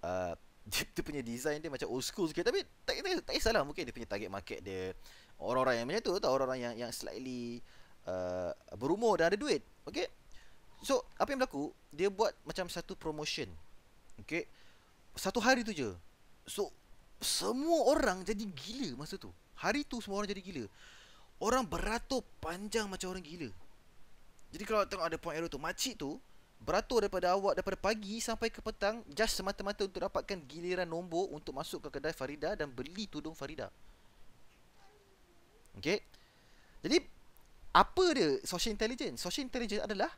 uh, dia, dia punya design dia macam old school sikit tapi tak tak, tak salah mungkin dia punya target market dia orang-orang yang macam tu atau orang-orang yang yang slightly uh, berumur dan ada duit okey so apa yang berlaku dia buat macam satu promotion okey satu hari tu je so semua orang jadi gila masa tu hari tu semua orang jadi gila orang beratur panjang macam orang gila jadi kalau tengok ada point arrow tu makcik tu beratur daripada awak daripada pagi sampai ke petang just semata-mata untuk dapatkan giliran nombor untuk masuk ke kedai Farida dan beli tudung Farida. Okay, Jadi apa dia social intelligence? Social intelligence adalah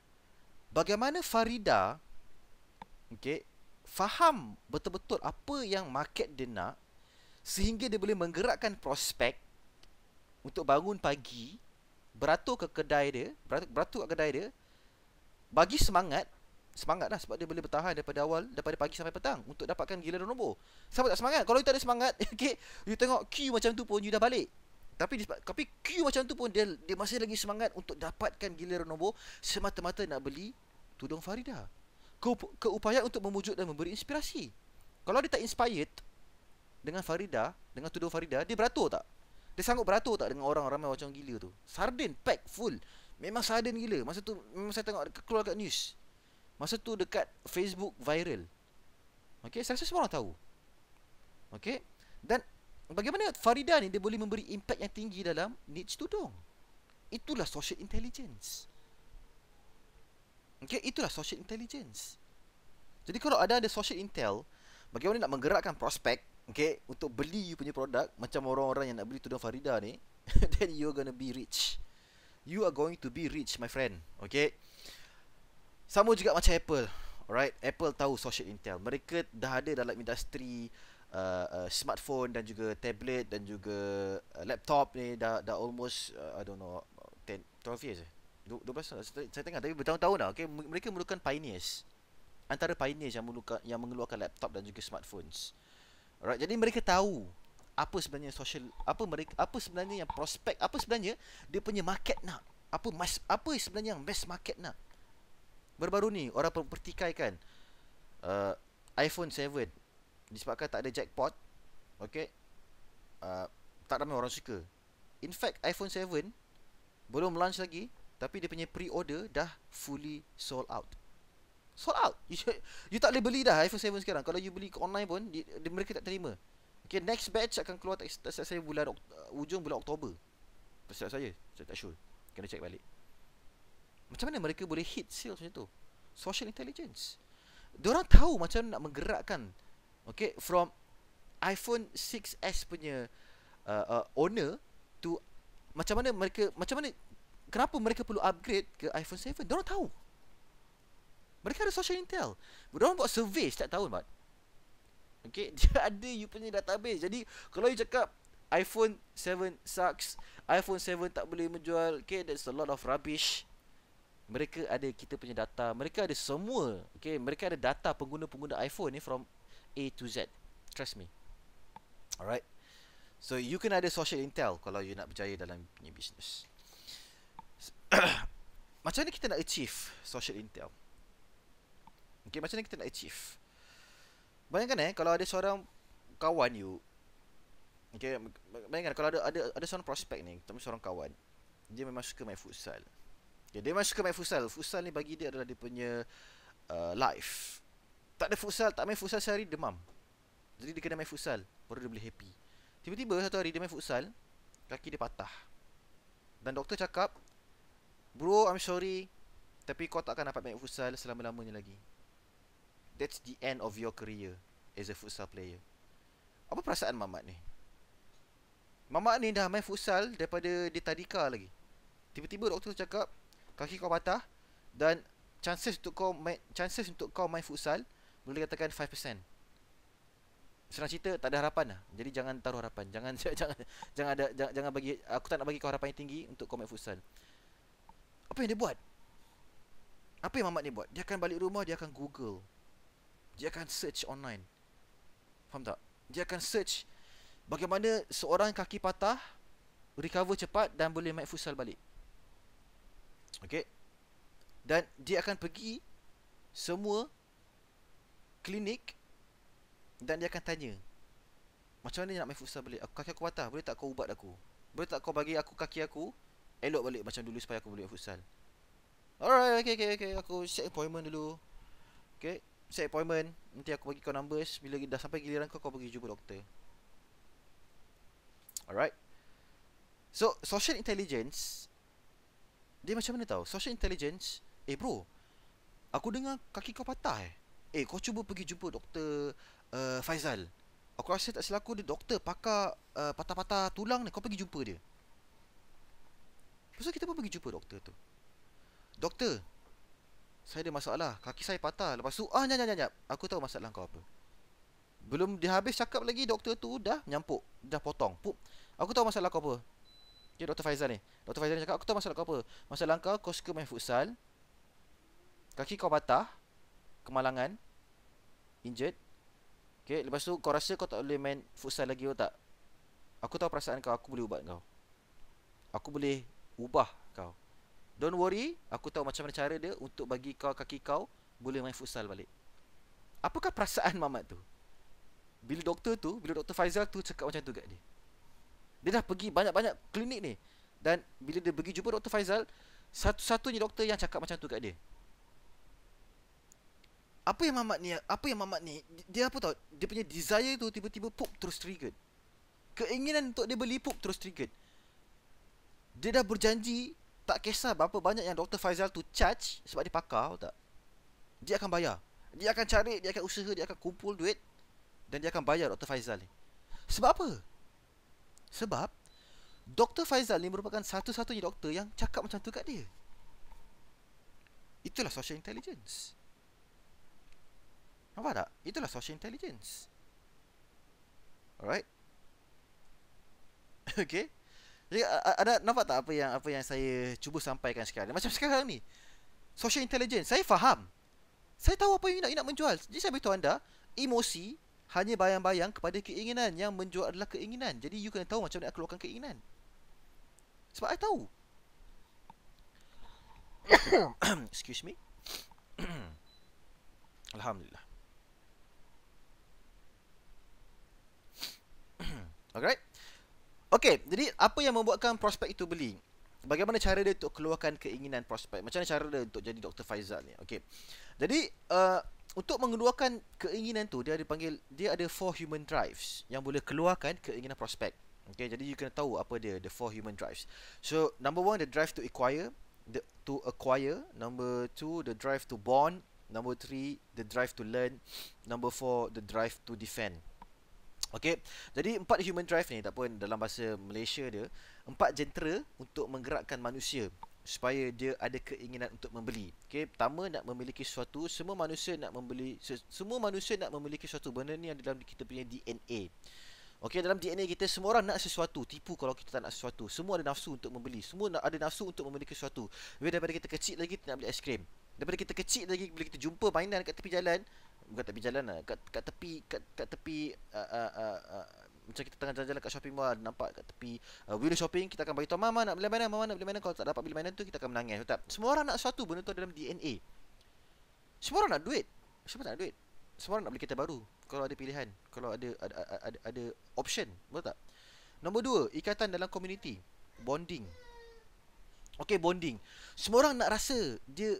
bagaimana Farida okay, faham betul-betul apa yang market dia nak sehingga dia boleh menggerakkan prospek untuk bangun pagi beratur ke kedai dia beratur ke kedai dia bagi semangat Semangat lah sebab dia boleh bertahan daripada awal Daripada pagi sampai petang Untuk dapatkan giliran nombor Siapa tak semangat? Kalau you tak ada semangat Okay You tengok Q macam tu pun You dah balik Tapi tapi Q macam tu pun Dia dia masih lagi semangat Untuk dapatkan giliran nombor Semata-mata nak beli Tudung Farida Ke, Keupayaan untuk memujuk dan memberi inspirasi Kalau dia tak inspired Dengan Farida Dengan tudung Farida Dia beratur tak? Dia sanggup beratur tak dengan orang ramai macam gila tu? Sardin pack full Memang sudden gila Masa tu Memang saya tengok Keluar dekat news Masa tu dekat Facebook viral Okay Saya rasa semua orang tahu Okay Dan Bagaimana Farida ni Dia boleh memberi impact yang tinggi Dalam niche tu dong, Itulah social intelligence Okay Itulah social intelligence Jadi kalau ada ada social intel Bagaimana nak menggerakkan prospek Okay Untuk beli you punya produk Macam orang-orang yang nak beli tudung Farida ni Then you're gonna be rich you are going to be rich, my friend. Okay? Sama juga macam Apple. Alright, Apple tahu social intel. Mereka dah ada dalam industri uh, uh, smartphone dan juga tablet dan juga uh, laptop ni dah dah almost uh, I don't know 10 12 years. Eh? 12 tahun saya tengah tapi bertahun-tahun lah. Okay, mereka merupakan pioneers antara pioneers yang mengeluarkan, yang mengeluarkan laptop dan juga smartphones. Alright, jadi mereka tahu apa sebenarnya social apa mereka apa sebenarnya yang prospek apa sebenarnya dia punya market nak apa mas, apa sebenarnya yang best market nak baru-baru ni orang perpertikai kan uh, iPhone 7 disebabkan tak ada jackpot okey uh, tak ramai orang suka in fact iPhone 7 belum launch lagi tapi dia punya pre-order dah fully sold out sold out you, you tak boleh beli dah iPhone 7 sekarang kalau you beli online pun di, di, mereka tak terima Okay, next batch akan keluar tak, tak saya bulan uh, ujung bulan Oktober. Pasal saya, saya tak sure. Kena check balik. Macam mana mereka boleh hit sales macam tu? Social intelligence. Diorang tahu macam mana nak menggerakkan. Okay, from iPhone 6s punya uh, uh, owner to macam mana mereka macam mana kenapa mereka perlu upgrade ke iPhone 7? Diorang tahu. Mereka ada social intel. Diorang buat survey setiap tahun, Pak. Okay Dia ada you punya database Jadi Kalau you cakap iPhone 7 sucks iPhone 7 tak boleh menjual Okay That's a lot of rubbish Mereka ada Kita punya data Mereka ada semua Okay Mereka ada data Pengguna-pengguna iPhone ni From A to Z Trust me Alright So you can ada social intel Kalau you nak berjaya Dalam punya business Macam mana kita nak achieve Social intel Okay Macam mana kita nak achieve Bayangkan eh kalau ada seorang kawan you Okay, bayangkan kalau ada ada ada seorang prospek ni, tapi seorang kawan. Dia memang suka main futsal. Okay, dia memang suka main futsal. Futsal ni bagi dia adalah dia punya uh, life. Tak ada futsal, tak main futsal sehari demam. Jadi dia kena main futsal baru dia boleh happy. Tiba-tiba satu hari dia main futsal, kaki dia patah. Dan doktor cakap, "Bro, I'm sorry, tapi kau tak akan dapat main futsal selama-lamanya lagi." That's the end of your career as a futsal player. Apa perasaan Mamat ni? Mamat ni dah main futsal daripada dia tadika lagi. Tiba-tiba doktor cakap kaki kau patah dan chances untuk kau main chances untuk kau main futsal boleh katakan 5%. Senang cerita tak ada harapan lah Jadi jangan taruh harapan Jangan jangan jangan ada jangan, jangan bagi Aku tak nak bagi kau harapan yang tinggi Untuk kau main futsal Apa yang dia buat? Apa yang mamat ni buat? Dia akan balik rumah Dia akan google dia akan search online. Faham tak? Dia akan search bagaimana seorang kaki patah recover cepat dan boleh main futsal balik. Okay? Dan dia akan pergi semua klinik dan dia akan tanya macam mana nak main futsal balik? Aku kaki aku patah, boleh tak kau ubat aku? Boleh tak kau bagi aku kaki aku elok balik macam dulu supaya aku boleh futsal? Alright, okay, okay, okay. Aku check appointment dulu. Okay set appointment Nanti aku bagi kau numbers Bila dah sampai giliran kau Kau pergi jumpa doktor Alright So social intelligence Dia macam mana tahu? Social intelligence Eh bro Aku dengar kaki kau patah eh Eh kau cuba pergi jumpa doktor uh, Faizal Aku rasa tak silap aku Dia doktor pakar uh, patah-patah tulang ni Kau pergi jumpa dia Lepas kita pun pergi jumpa doktor tu Doktor saya ada masalah Kaki saya patah Lepas tu Ah, nyap, nyap, Aku tahu masalah kau apa Belum dihabis cakap lagi Doktor tu dah nyampuk Dah potong Pup. Aku tahu masalah kau apa Okay, Dr. Faizal ni Dr. Faizal ni cakap Aku tahu masalah kau apa Masalah kau Kau suka main futsal Kaki kau patah Kemalangan Injured Okay, lepas tu kau rasa kau tak boleh main futsal lagi atau tak? Aku tahu perasaan kau, aku boleh ubat kau Aku boleh ubah Don't worry, aku tahu macam mana cara dia untuk bagi kau kaki kau boleh main futsal balik. Apakah perasaan mamat tu? Bila doktor tu, bila doktor Faizal tu cakap macam tu kat dia. Dia dah pergi banyak-banyak klinik ni. Dan bila dia pergi jumpa doktor Faizal, satu-satunya doktor yang cakap macam tu kat dia. Apa yang mamat ni, apa yang mamat ni, dia apa tahu? dia punya desire tu tiba-tiba pop terus triggered. Keinginan untuk dia beli pop terus triggered. Dia dah berjanji tak kisah berapa banyak yang Dr. Faizal tu charge sebab dia pakar tahu tak? Dia akan bayar. Dia akan cari, dia akan usaha, dia akan kumpul duit dan dia akan bayar Dr. Faizal ni. Sebab apa? Sebab Dr. Faizal ni merupakan satu-satunya doktor yang cakap macam tu kat dia. Itulah social intelligence. Nampak tak? Itulah social intelligence. Alright? Okay? ada nampak tak apa yang apa yang saya cuba sampaikan sekarang macam sekarang ni social intelligence saya faham saya tahu apa yang nak nak menjual jadi saya beritahu anda emosi hanya bayang-bayang kepada keinginan yang menjual adalah keinginan jadi you kena tahu macam mana nak keluarkan keinginan sebab saya tahu excuse me alhamdulillah alright Okey, jadi apa yang membuatkan prospek itu beli? Bagaimana cara dia untuk keluarkan keinginan prospek? Macam mana cara dia untuk jadi Dr. Faizal ni? Okey. Jadi, uh, untuk mengeluarkan keinginan tu, dia dipanggil dia ada four human drives yang boleh keluarkan keinginan prospek. Okey, jadi you kena tahu apa dia the four human drives. So, number one the drive to acquire, the to acquire, number two the drive to bond, number three the drive to learn, number four the drive to defend. Okey. Jadi empat human drive ni ataupun dalam bahasa Malaysia dia empat jentera untuk menggerakkan manusia supaya dia ada keinginan untuk membeli. Okey, pertama nak memiliki sesuatu, semua manusia nak membeli semua manusia nak memiliki sesuatu benda ni yang dalam kita punya DNA. Okey, dalam DNA kita semua orang nak sesuatu, tipu kalau kita tak nak sesuatu. Semua ada nafsu untuk membeli, semua nak ada nafsu untuk memiliki sesuatu. Lebih daripada kita kecil lagi kita nak beli aiskrim. Daripada kita kecil lagi bila kita jumpa mainan kat tepi jalan, bukan tepi jalan lah kat, kat tepi kat, kat tepi uh, uh, uh, uh, macam kita tengah jalan-jalan kat shopping mall nampak kat tepi uh, wheel shopping kita akan bagi tahu mama nak beli mainan mama nak beli mainan kalau tak dapat beli mainan tu kita akan menangis tak semua orang nak satu. benda tu dalam DNA semua orang nak duit Semua orang nak duit semua orang nak beli kereta baru kalau ada pilihan kalau ada ada ada, ada option betul tak nombor 2 ikatan dalam community bonding Okay bonding Semua orang nak rasa Dia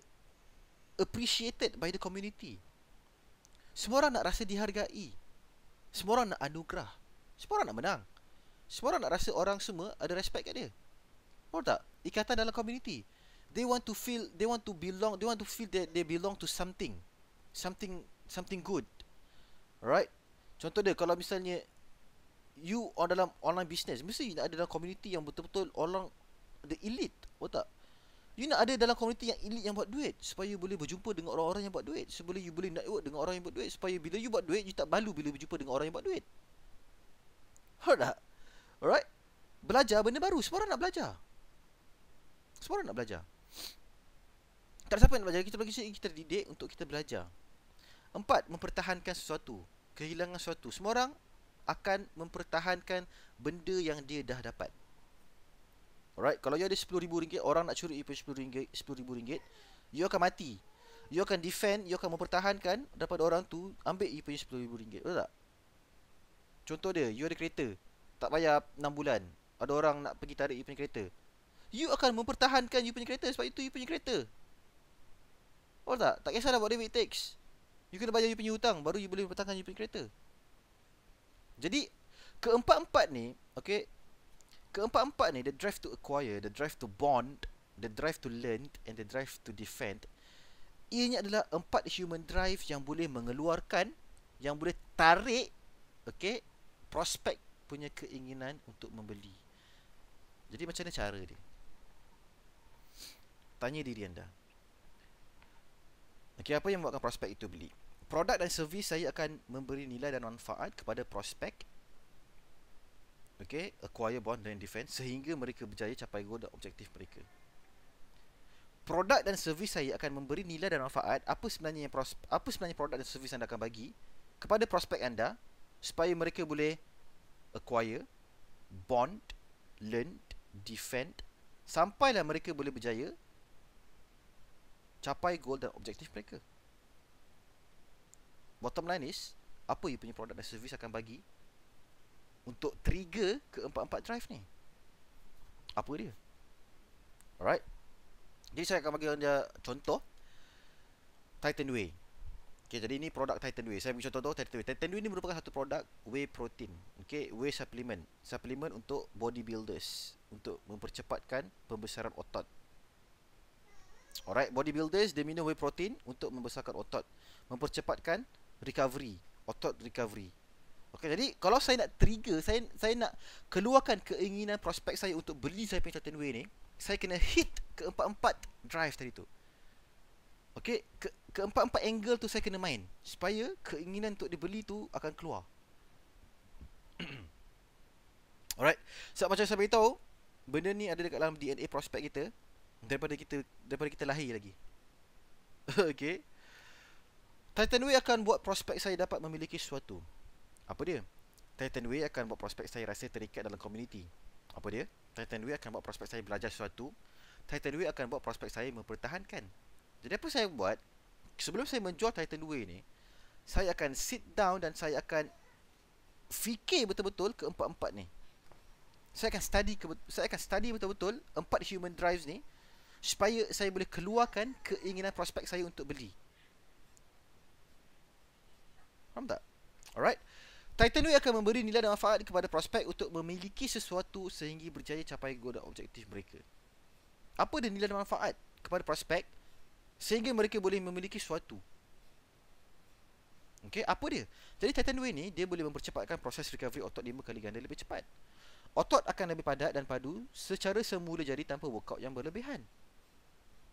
Appreciated by the community semua orang nak rasa dihargai Semua orang nak anugerah Semua orang nak menang Semua orang nak rasa orang semua ada respect kat dia Faham tak? Ikatan dalam community They want to feel They want to belong They want to feel that they belong to something Something Something good Alright Contoh dia kalau misalnya You on dalam online business Mesti you nak ada dalam community yang betul-betul orang The elite Faham tak? You nak ada dalam komuniti yang elite yang buat duit Supaya you boleh berjumpa dengan orang-orang yang buat duit Supaya you boleh network dengan orang yang buat duit Supaya bila you buat duit, you tak balu bila berjumpa dengan orang yang buat duit Heard tak? Alright? Belajar benda baru, semua orang nak belajar Semua orang nak belajar Tak ada siapa nak belajar, kita bagi sini kita didik untuk kita belajar Empat, mempertahankan sesuatu Kehilangan sesuatu, semua orang akan mempertahankan benda yang dia dah dapat Alright, kalau you ada RM10,000, orang nak curi you RM10,000, RM10,000, you akan mati. You akan defend, you akan mempertahankan daripada orang tu ambil you punya RM10,000, betul tak? Contoh dia, you ada kereta, tak bayar 6 bulan, ada orang nak pergi tarik you punya kereta. You akan mempertahankan you punya kereta sebab itu you punya kereta. Betul tak? Tak kisahlah what debit tax. You kena bayar you punya hutang, baru you boleh mempertahankan you punya kereta. Jadi, keempat-empat ni, okay, keempat-empat ni the drive to acquire the drive to bond the drive to learn and the drive to defend ianya adalah empat human drive yang boleh mengeluarkan yang boleh tarik okey prospek punya keinginan untuk membeli jadi macam mana cara dia tanya diri anda okey apa yang membuatkan prospek itu beli produk dan servis saya akan memberi nilai dan manfaat kepada prospek okay, acquire bond dan defend, sehingga mereka berjaya capai goal dan objektif mereka. Produk dan servis saya akan memberi nilai dan manfaat apa sebenarnya yang pros- apa sebenarnya produk dan servis anda akan bagi kepada prospek anda supaya mereka boleh acquire bond learn defend sampailah mereka boleh berjaya capai goal dan objektif mereka. Bottom line is apa yang punya produk dan servis akan bagi untuk trigger ke empat-empat drive ni. Apa dia? Alright. Jadi saya akan bagi anda contoh Titan Way. Okay, jadi ini produk Titan Way. Saya bagi contoh tu Titan Way. Titan Way ni merupakan satu produk whey protein. Okay, whey supplement. Supplement untuk bodybuilders. Untuk mempercepatkan pembesaran otot. Alright, bodybuilders dia minum whey protein untuk membesarkan otot. Mempercepatkan recovery. Otot recovery. Okay, jadi kalau saya nak trigger, saya saya nak keluarkan keinginan prospek saya untuk beli saya punya certain way ni, saya kena hit keempat-empat drive tadi tu. Okay, ke, keempat-empat angle tu saya kena main supaya keinginan untuk dibeli tu akan keluar. Alright. So macam saya beritahu, benda ni ada dekat dalam DNA prospek kita daripada kita daripada kita lahir lagi. okay. Titan Way akan buat prospek saya dapat memiliki sesuatu. Apa dia? Titan Way akan buat prospek saya rasa terikat dalam community. Apa dia? Titan Way akan buat prospek saya belajar sesuatu. Titan Way akan buat prospek saya mempertahankan. Jadi apa saya buat? Sebelum saya menjual Titan Way ni, saya akan sit down dan saya akan fikir betul-betul ke empat-empat ni. Saya akan study ke, saya akan study betul-betul empat human drives ni supaya saya boleh keluarkan keinginan prospek saya untuk beli. Faham tak? Alright. Titan Way akan memberi nilai dan manfaat kepada prospek untuk memiliki sesuatu sehingga berjaya capai goal dan objektif mereka. Apa dia nilai dan manfaat kepada prospek sehingga mereka boleh memiliki sesuatu? Okay, apa dia? Jadi Titan Way ni dia boleh mempercepatkan proses recovery otot 5 kali ganda lebih cepat. Otot akan lebih padat dan padu secara semula jadi tanpa workout yang berlebihan.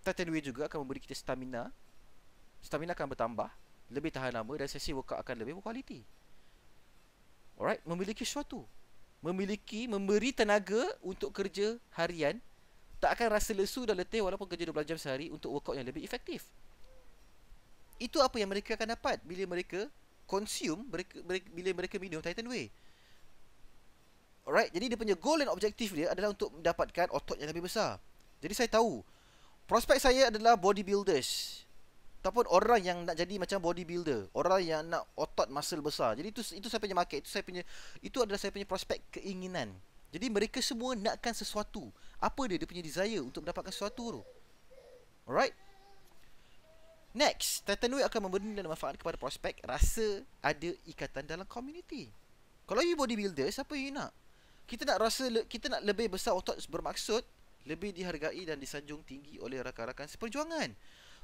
Titan Way juga akan memberi kita stamina. Stamina akan bertambah, lebih tahan lama dan sesi workout akan lebih berkualiti. Alright, memiliki sesuatu. Memiliki memberi tenaga untuk kerja harian tak akan rasa lesu dan letih walaupun kerja 12 jam sehari untuk workout yang lebih efektif. Itu apa yang mereka akan dapat bila mereka consume mereka, mereka, bila mereka minum Titan Way. Alright, jadi dia punya goal dan objektif dia adalah untuk mendapatkan otot yang lebih besar. Jadi saya tahu prospek saya adalah bodybuilders ataupun orang yang nak jadi macam bodybuilder, orang yang nak otot muscle besar. Jadi itu itu saya punya market, itu saya punya itu adalah saya punya prospek keinginan. Jadi mereka semua nakkan sesuatu. Apa dia dia punya desire untuk mendapatkan sesuatu tu? Alright. Next, Titan Way akan memberi dan manfaat kepada prospek rasa ada ikatan dalam community. Kalau you bodybuilder, siapa you nak? Kita nak rasa kita nak lebih besar otot bermaksud lebih dihargai dan disanjung tinggi oleh rakan-rakan seperjuangan.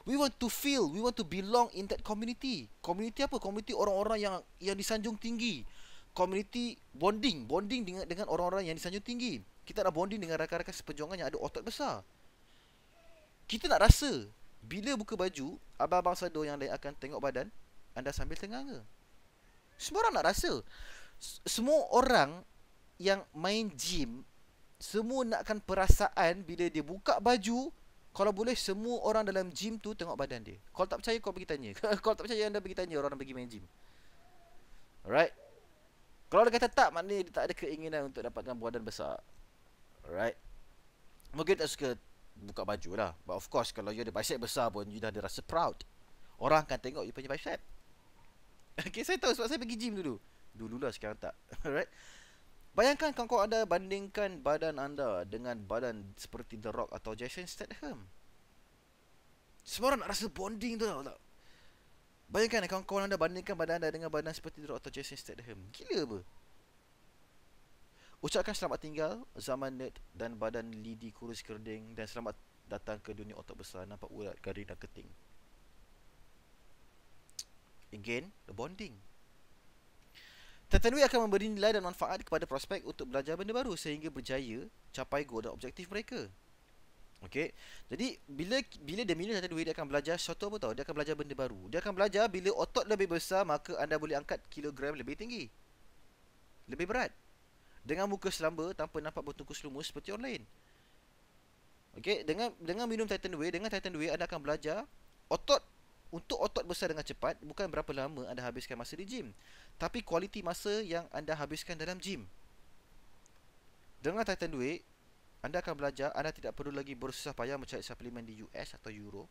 We want to feel, we want to belong in that community. Community apa? Community orang-orang yang yang disanjung tinggi. Community bonding, bonding dengan dengan orang-orang yang disanjung tinggi. Kita nak bonding dengan rakan-rakan seperjuangan yang ada otak besar. Kita nak rasa bila buka baju, abang-abang sado yang lain akan tengok badan anda sambil tengah ke? Semua orang nak rasa. Semua orang yang main gym semua nakkan perasaan bila dia buka baju kalau boleh semua orang dalam gym tu tengok badan dia. Kalau tak percaya kau pergi tanya. kalau tak percaya anda pergi tanya orang yang pergi main gym. Alright. Kalau dia kata tak maknanya dia tak ada keinginan untuk dapatkan badan besar. Alright. Mungkin tak suka buka baju lah. But of course kalau dia ada bicep besar pun you dah ada rasa proud. Orang akan tengok you punya bicep. okay saya tahu sebab saya pergi gym dulu. Dululah sekarang tak. Alright. Bayangkan kalau kau ada bandingkan badan anda dengan badan seperti The Rock atau Jason Statham. Semua orang nak rasa bonding tu tau tak? Bayangkan kalau kau anda bandingkan badan anda dengan badan seperti The Rock atau Jason Statham. Gila apa? Ucapkan selamat tinggal zaman net dan badan lidi kurus kerding dan selamat datang ke dunia otak besar nampak urat garis dan keting. Again, the bonding. Tertentu akan memberi nilai dan manfaat kepada prospek untuk belajar benda baru sehingga berjaya capai goal dan objektif mereka. Okey. Jadi bila bila dia minum tertentu dia akan belajar satu apa tahu? Dia akan belajar benda baru. Dia akan belajar bila otot lebih besar maka anda boleh angkat kilogram lebih tinggi. Lebih berat. Dengan muka selamba tanpa nampak bertungkus lumus seperti orang lain. Okey, dengan dengan minum Titan dengan Titan anda akan belajar otot untuk otot besar dengan cepat bukan berapa lama anda habiskan masa di gym tapi kualiti masa yang anda habiskan dalam gym. Dengan Titan Duit, anda akan belajar, anda tidak perlu lagi berusaha payah mencari suplemen di US atau Euro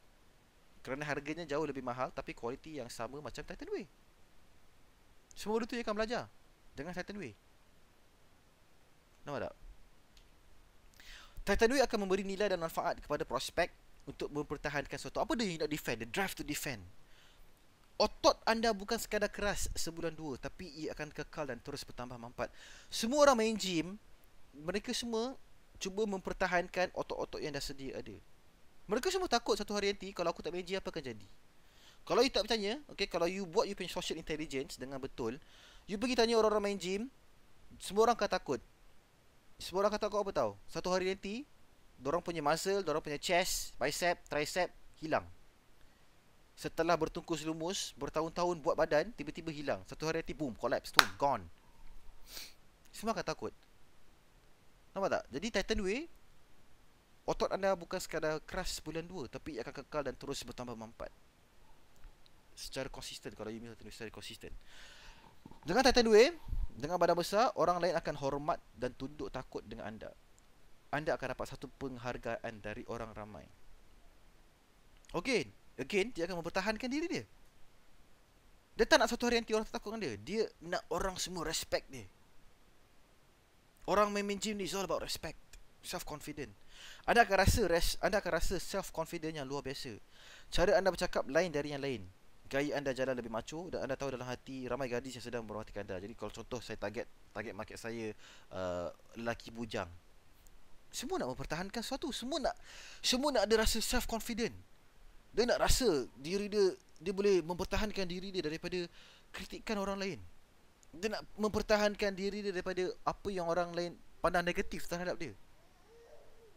kerana harganya jauh lebih mahal tapi kualiti yang sama macam Titan Way. Semua benda tu yang akan belajar dengan Titan Way. Nampak tak? Titan Way akan memberi nilai dan manfaat kepada prospek untuk mempertahankan sesuatu. Apa dia yang nak defend? The drive to defend otot anda bukan sekadar keras sebulan dua tapi ia akan kekal dan terus bertambah mampat. Semua orang main gym, mereka semua cuba mempertahankan otot-otot yang dah sedia ada. Mereka semua takut satu hari nanti kalau aku tak main gym apa akan jadi. Kalau you tak percaya, okay, kalau you buat you punya social intelligence dengan betul, you pergi tanya orang-orang main gym, semua orang akan takut. Semua orang akan takut apa tahu? Satu hari nanti, dorong punya muscle, dorong punya chest, bicep, tricep hilang setelah bertungkus lumus bertahun-tahun buat badan tiba-tiba hilang satu hari nanti boom collapse tu gone semua akan takut nampak tak jadi titan way otot anda bukan sekadar keras bulan dua, tapi ia akan kekal dan terus bertambah mampat secara konsisten kalau you mean secara konsisten dengan titan way dengan badan besar orang lain akan hormat dan tunduk takut dengan anda anda akan dapat satu penghargaan dari orang ramai Okay. Again Dia akan mempertahankan diri dia Dia tak nak satu hari nanti Orang takut dengan dia Dia nak orang semua respect dia Orang main-main gym ni It's all about respect self confident. Anda akan rasa res, anda akan rasa self confident yang luar biasa. Cara anda bercakap lain dari yang lain. Gaya anda jalan lebih macho dan anda tahu dalam hati ramai gadis yang sedang memerhatikan anda. Jadi kalau contoh saya target target market saya uh, lelaki bujang. Semua nak mempertahankan sesuatu, semua nak semua nak ada rasa self confident dia nak rasa diri dia dia boleh mempertahankan diri dia daripada kritikan orang lain dia nak mempertahankan diri dia daripada apa yang orang lain pandang negatif terhadap dia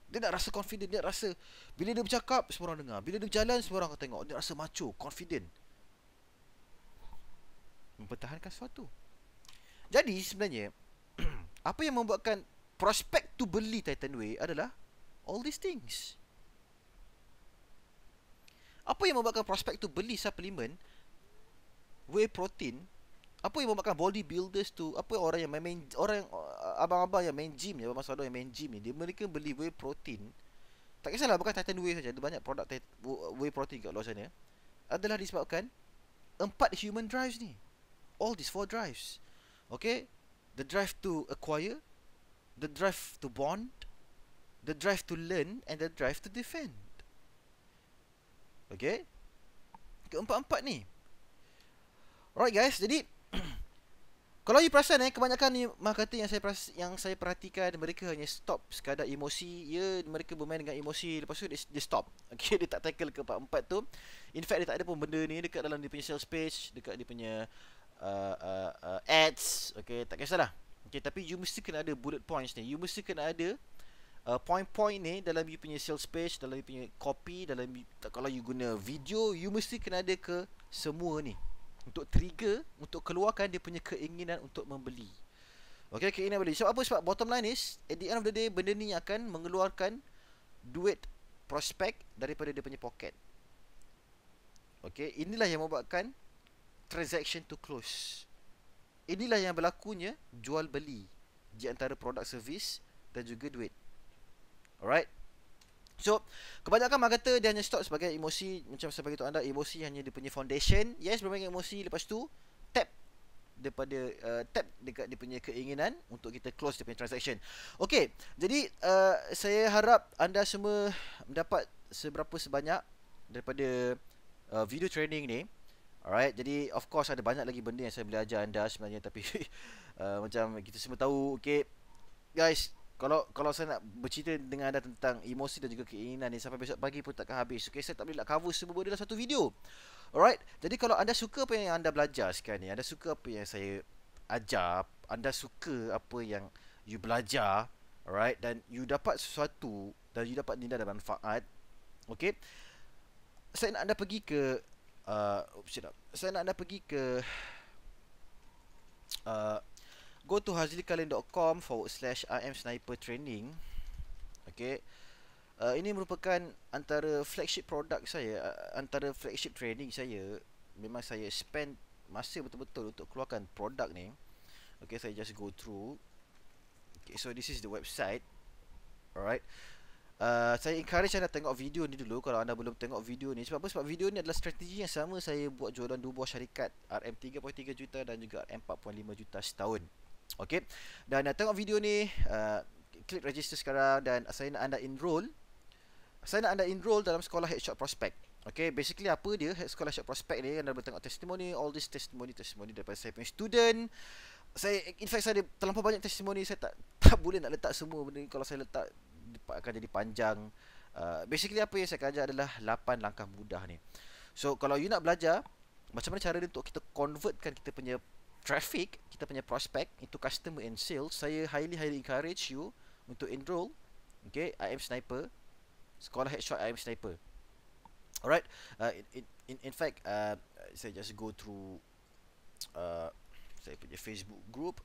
dia nak rasa confident dia rasa bila dia bercakap semua orang dengar bila dia berjalan semua orang akan tengok dia rasa macho confident mempertahankan sesuatu jadi sebenarnya apa yang membuatkan prospect to beli Titan Way adalah all these things apa yang membuatkan prospek tu beli suplemen whey protein? Apa yang membuatkan bodybuilders tu? Apa yang orang yang main, main orang uh, abang-abang yang main gym ni, abang Masado yang main gym ni, dia mereka beli whey protein. Tak kisahlah bukan Titan Whey saja, ada banyak produk whey protein kat luar sana. Adalah disebabkan empat human drives ni. All these four drives. Okay? The drive to acquire, the drive to bond, the drive to learn and the drive to defend. Okay Keempat-empat ni Alright guys Jadi Kalau you perasan eh Kebanyakan ni kata yang saya perasan, yang saya perhatikan Mereka hanya stop Sekadar emosi Ya mereka bermain dengan emosi Lepas tu dia, dia stop Okay dia tak tackle keempat-empat tu In fact dia tak ada pun benda ni Dekat dalam dia punya sales page Dekat dia punya uh, uh, uh, Ads Okay tak kisahlah Okay tapi you mesti kena ada bullet points ni You mesti kena ada Uh, point-point ni dalam you punya sales page, dalam you punya copy, dalam you, kalau you guna video, you mesti kena ada ke semua ni untuk trigger untuk keluarkan dia punya keinginan untuk membeli. Okay, keinginan beli. Sebab apa? Sebab bottom line is at the end of the day benda ni akan mengeluarkan duit prospek daripada dia punya pocket. Okay, inilah yang membuatkan transaction to close. Inilah yang berlakunya jual beli di antara produk servis dan juga duit. Alright. So, kebanyakan mak kata dia hanya stop sebagai emosi macam saya bagi anda emosi hanya dia punya foundation. Yes, berbagai emosi lepas tu tap daripada uh, tap dekat dia punya keinginan untuk kita close dia punya transaction. Okey, jadi uh, saya harap anda semua mendapat seberapa sebanyak daripada uh, video training ni. Alright, jadi of course ada banyak lagi benda yang saya boleh ajar anda sebenarnya tapi uh, macam kita semua tahu Okay, Guys, kalau kalau saya nak bercerita dengan anda tentang emosi dan juga keinginan ni sampai besok pagi pun takkan habis. Okey, saya tak boleh nak cover semua benda dalam satu video. Alright. Jadi kalau anda suka apa yang anda belajar sekarang ni, anda suka apa yang saya ajar, anda suka apa yang you belajar, alright dan you dapat sesuatu dan you dapat nilai dan manfaat. Okey. Saya nak anda pergi ke uh, oops, oh, saya nak anda pergi ke uh, go to hazlikalin.com forward slash RM Sniper Training Okay uh, Ini merupakan antara flagship produk saya uh, Antara flagship training saya Memang saya spend masa betul-betul untuk keluarkan produk ni Okay, saya just go through Okay, so this is the website Alright Uh, saya encourage anda tengok video ni dulu kalau anda belum tengok video ni sebab apa sebab video ni adalah strategi yang sama saya buat jualan dua buah syarikat RM3.3 juta dan juga RM4.5 juta setahun Okey. Dan nak tengok video ni, uh, klik register sekarang dan saya nak anda enroll. Saya nak anda enroll dalam sekolah headshot prospect. Okey, basically apa dia sekolah headshot prospect ni anda boleh tengok testimoni, all this testimony, testimony daripada saya punya student. Saya in fact saya ada terlampau banyak testimoni, saya tak tak boleh nak letak semua benda ni kalau saya letak akan jadi panjang. Uh, basically apa yang saya ajar adalah 8 langkah mudah ni. So kalau you nak belajar macam mana cara dia untuk kita convertkan kita punya traffic, kita punya prospect, itu customer and sales, saya highly highly encourage you untuk enroll okay, AM Sniper, Sekolah Headshot AM Sniper. Alright, uh, in, in, in fact, uh, saya just go through uh, saya punya Facebook group,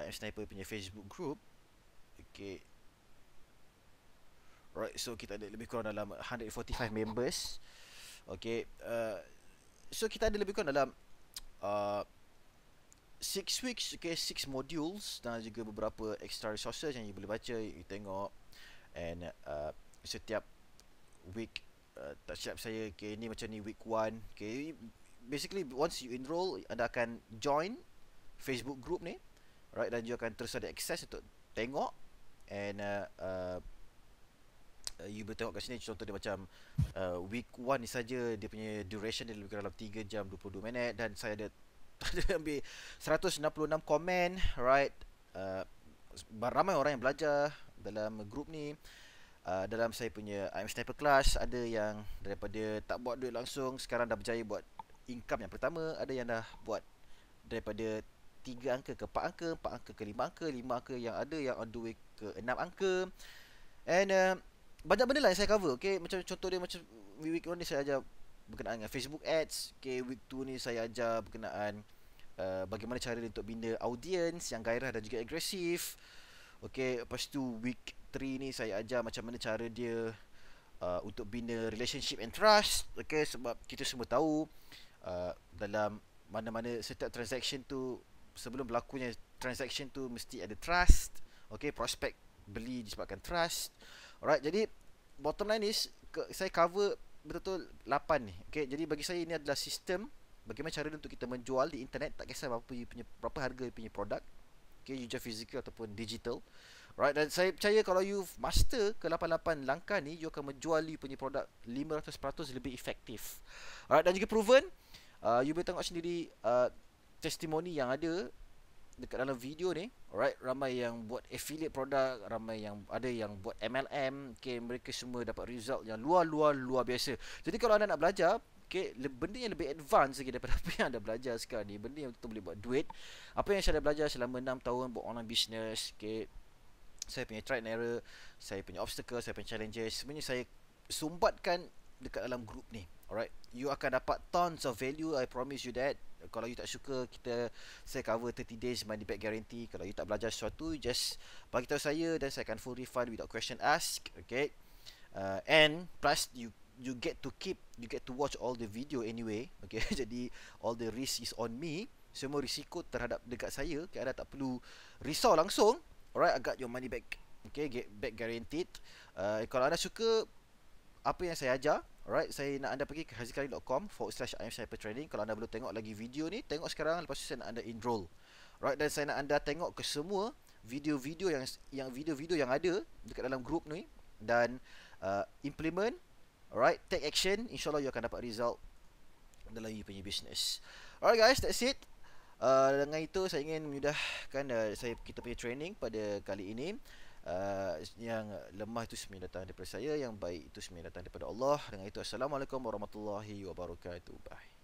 AM Sniper punya Facebook group, okay. Alright, so kita ada lebih kurang dalam 145 members. Okay, uh, so kita ada lebih kurang dalam uh, six weeks okay six modules dan juga beberapa extra resources yang you boleh baca you tengok and uh, setiap week uh, tak silap saya okay ni macam ni week one okay basically once you enroll anda akan join Facebook group ni right dan juga akan terus ada access untuk tengok and uh, uh, Uh, you boleh tengok kat sini contoh dia macam uh, week 1 ni saja dia punya duration dia lebih kurang dalam 3 jam 22 minit dan saya ada ada ambil 166 komen right uh, ramai orang yang belajar dalam grup ni uh, dalam saya punya I'm sniper class ada yang daripada tak buat duit langsung sekarang dah berjaya buat income yang pertama ada yang dah buat daripada 3 angka ke 4 angka 4 angka ke 5 angka 5 angka yang ada yang on the way ke 6 angka and uh, banyak benda lah yang saya cover okay macam contoh dia macam week one ni saya ajar berkenaan dengan Facebook Ads. Okay, week 2 ni saya ajar berkenaan uh, bagaimana cara untuk bina audience yang gairah dan juga agresif. Okay, lepas tu week 3 ni saya ajar macam mana cara dia uh, untuk bina relationship and trust. Okay, sebab kita semua tahu uh, dalam mana-mana setiap transaction tu sebelum berlakunya transaction tu mesti ada trust. Okay, prospect beli disebabkan trust. Alright, jadi bottom line is saya cover betul-betul lapan ni. okay jadi bagi saya ini adalah sistem bagaimana cara untuk kita menjual di internet tak kisah berapa you punya berapa harga you punya produk. okay you just physical ataupun digital. Right, dan saya percaya kalau you master ke lapan lapan langkah ni, you akan menjual you punya produk 500% lebih efektif. Alright, dan juga proven, uh, you boleh tengok sendiri uh, testimoni yang ada dekat dalam video ni alright ramai yang buat affiliate produk ramai yang ada yang buat MLM okay mereka semua dapat result yang luar luar luar biasa jadi kalau anda nak belajar okay benda yang lebih advance lagi daripada apa yang anda belajar sekarang ni benda yang betul boleh buat duit apa yang saya dah belajar selama 6 tahun buat online business okay saya punya try and error saya punya obstacle saya punya challenges semuanya saya sumbatkan dekat dalam group ni alright you akan dapat tons of value i promise you that kalau you tak suka kita saya cover 30 days money back guarantee kalau you tak belajar sesuatu just bagi tahu saya dan saya akan full refund without question ask okay uh, and plus you you get to keep you get to watch all the video anyway okay jadi all the risk is on me semua risiko terhadap dekat saya okay, anda tak perlu risau langsung alright agak your money back okay get back guaranteed uh, kalau anda suka apa yang saya ajar Alright, saya nak anda pergi ke hazikari.com forward slash IM Sniper Training. Kalau anda belum tengok lagi video ni, tengok sekarang. Lepas tu saya nak anda enroll. Alright, dan saya nak anda tengok ke semua video-video yang yang video-video yang ada dekat dalam grup ni dan uh, implement alright take action insyaallah you akan dapat result dalam you punya business alright guys that's it uh, dengan itu saya ingin menyudahkan uh, saya kita punya training pada kali ini uh, yang lemah itu sebenarnya datang daripada saya yang baik itu sebenarnya datang daripada Allah dengan itu assalamualaikum warahmatullahi wabarakatuh bye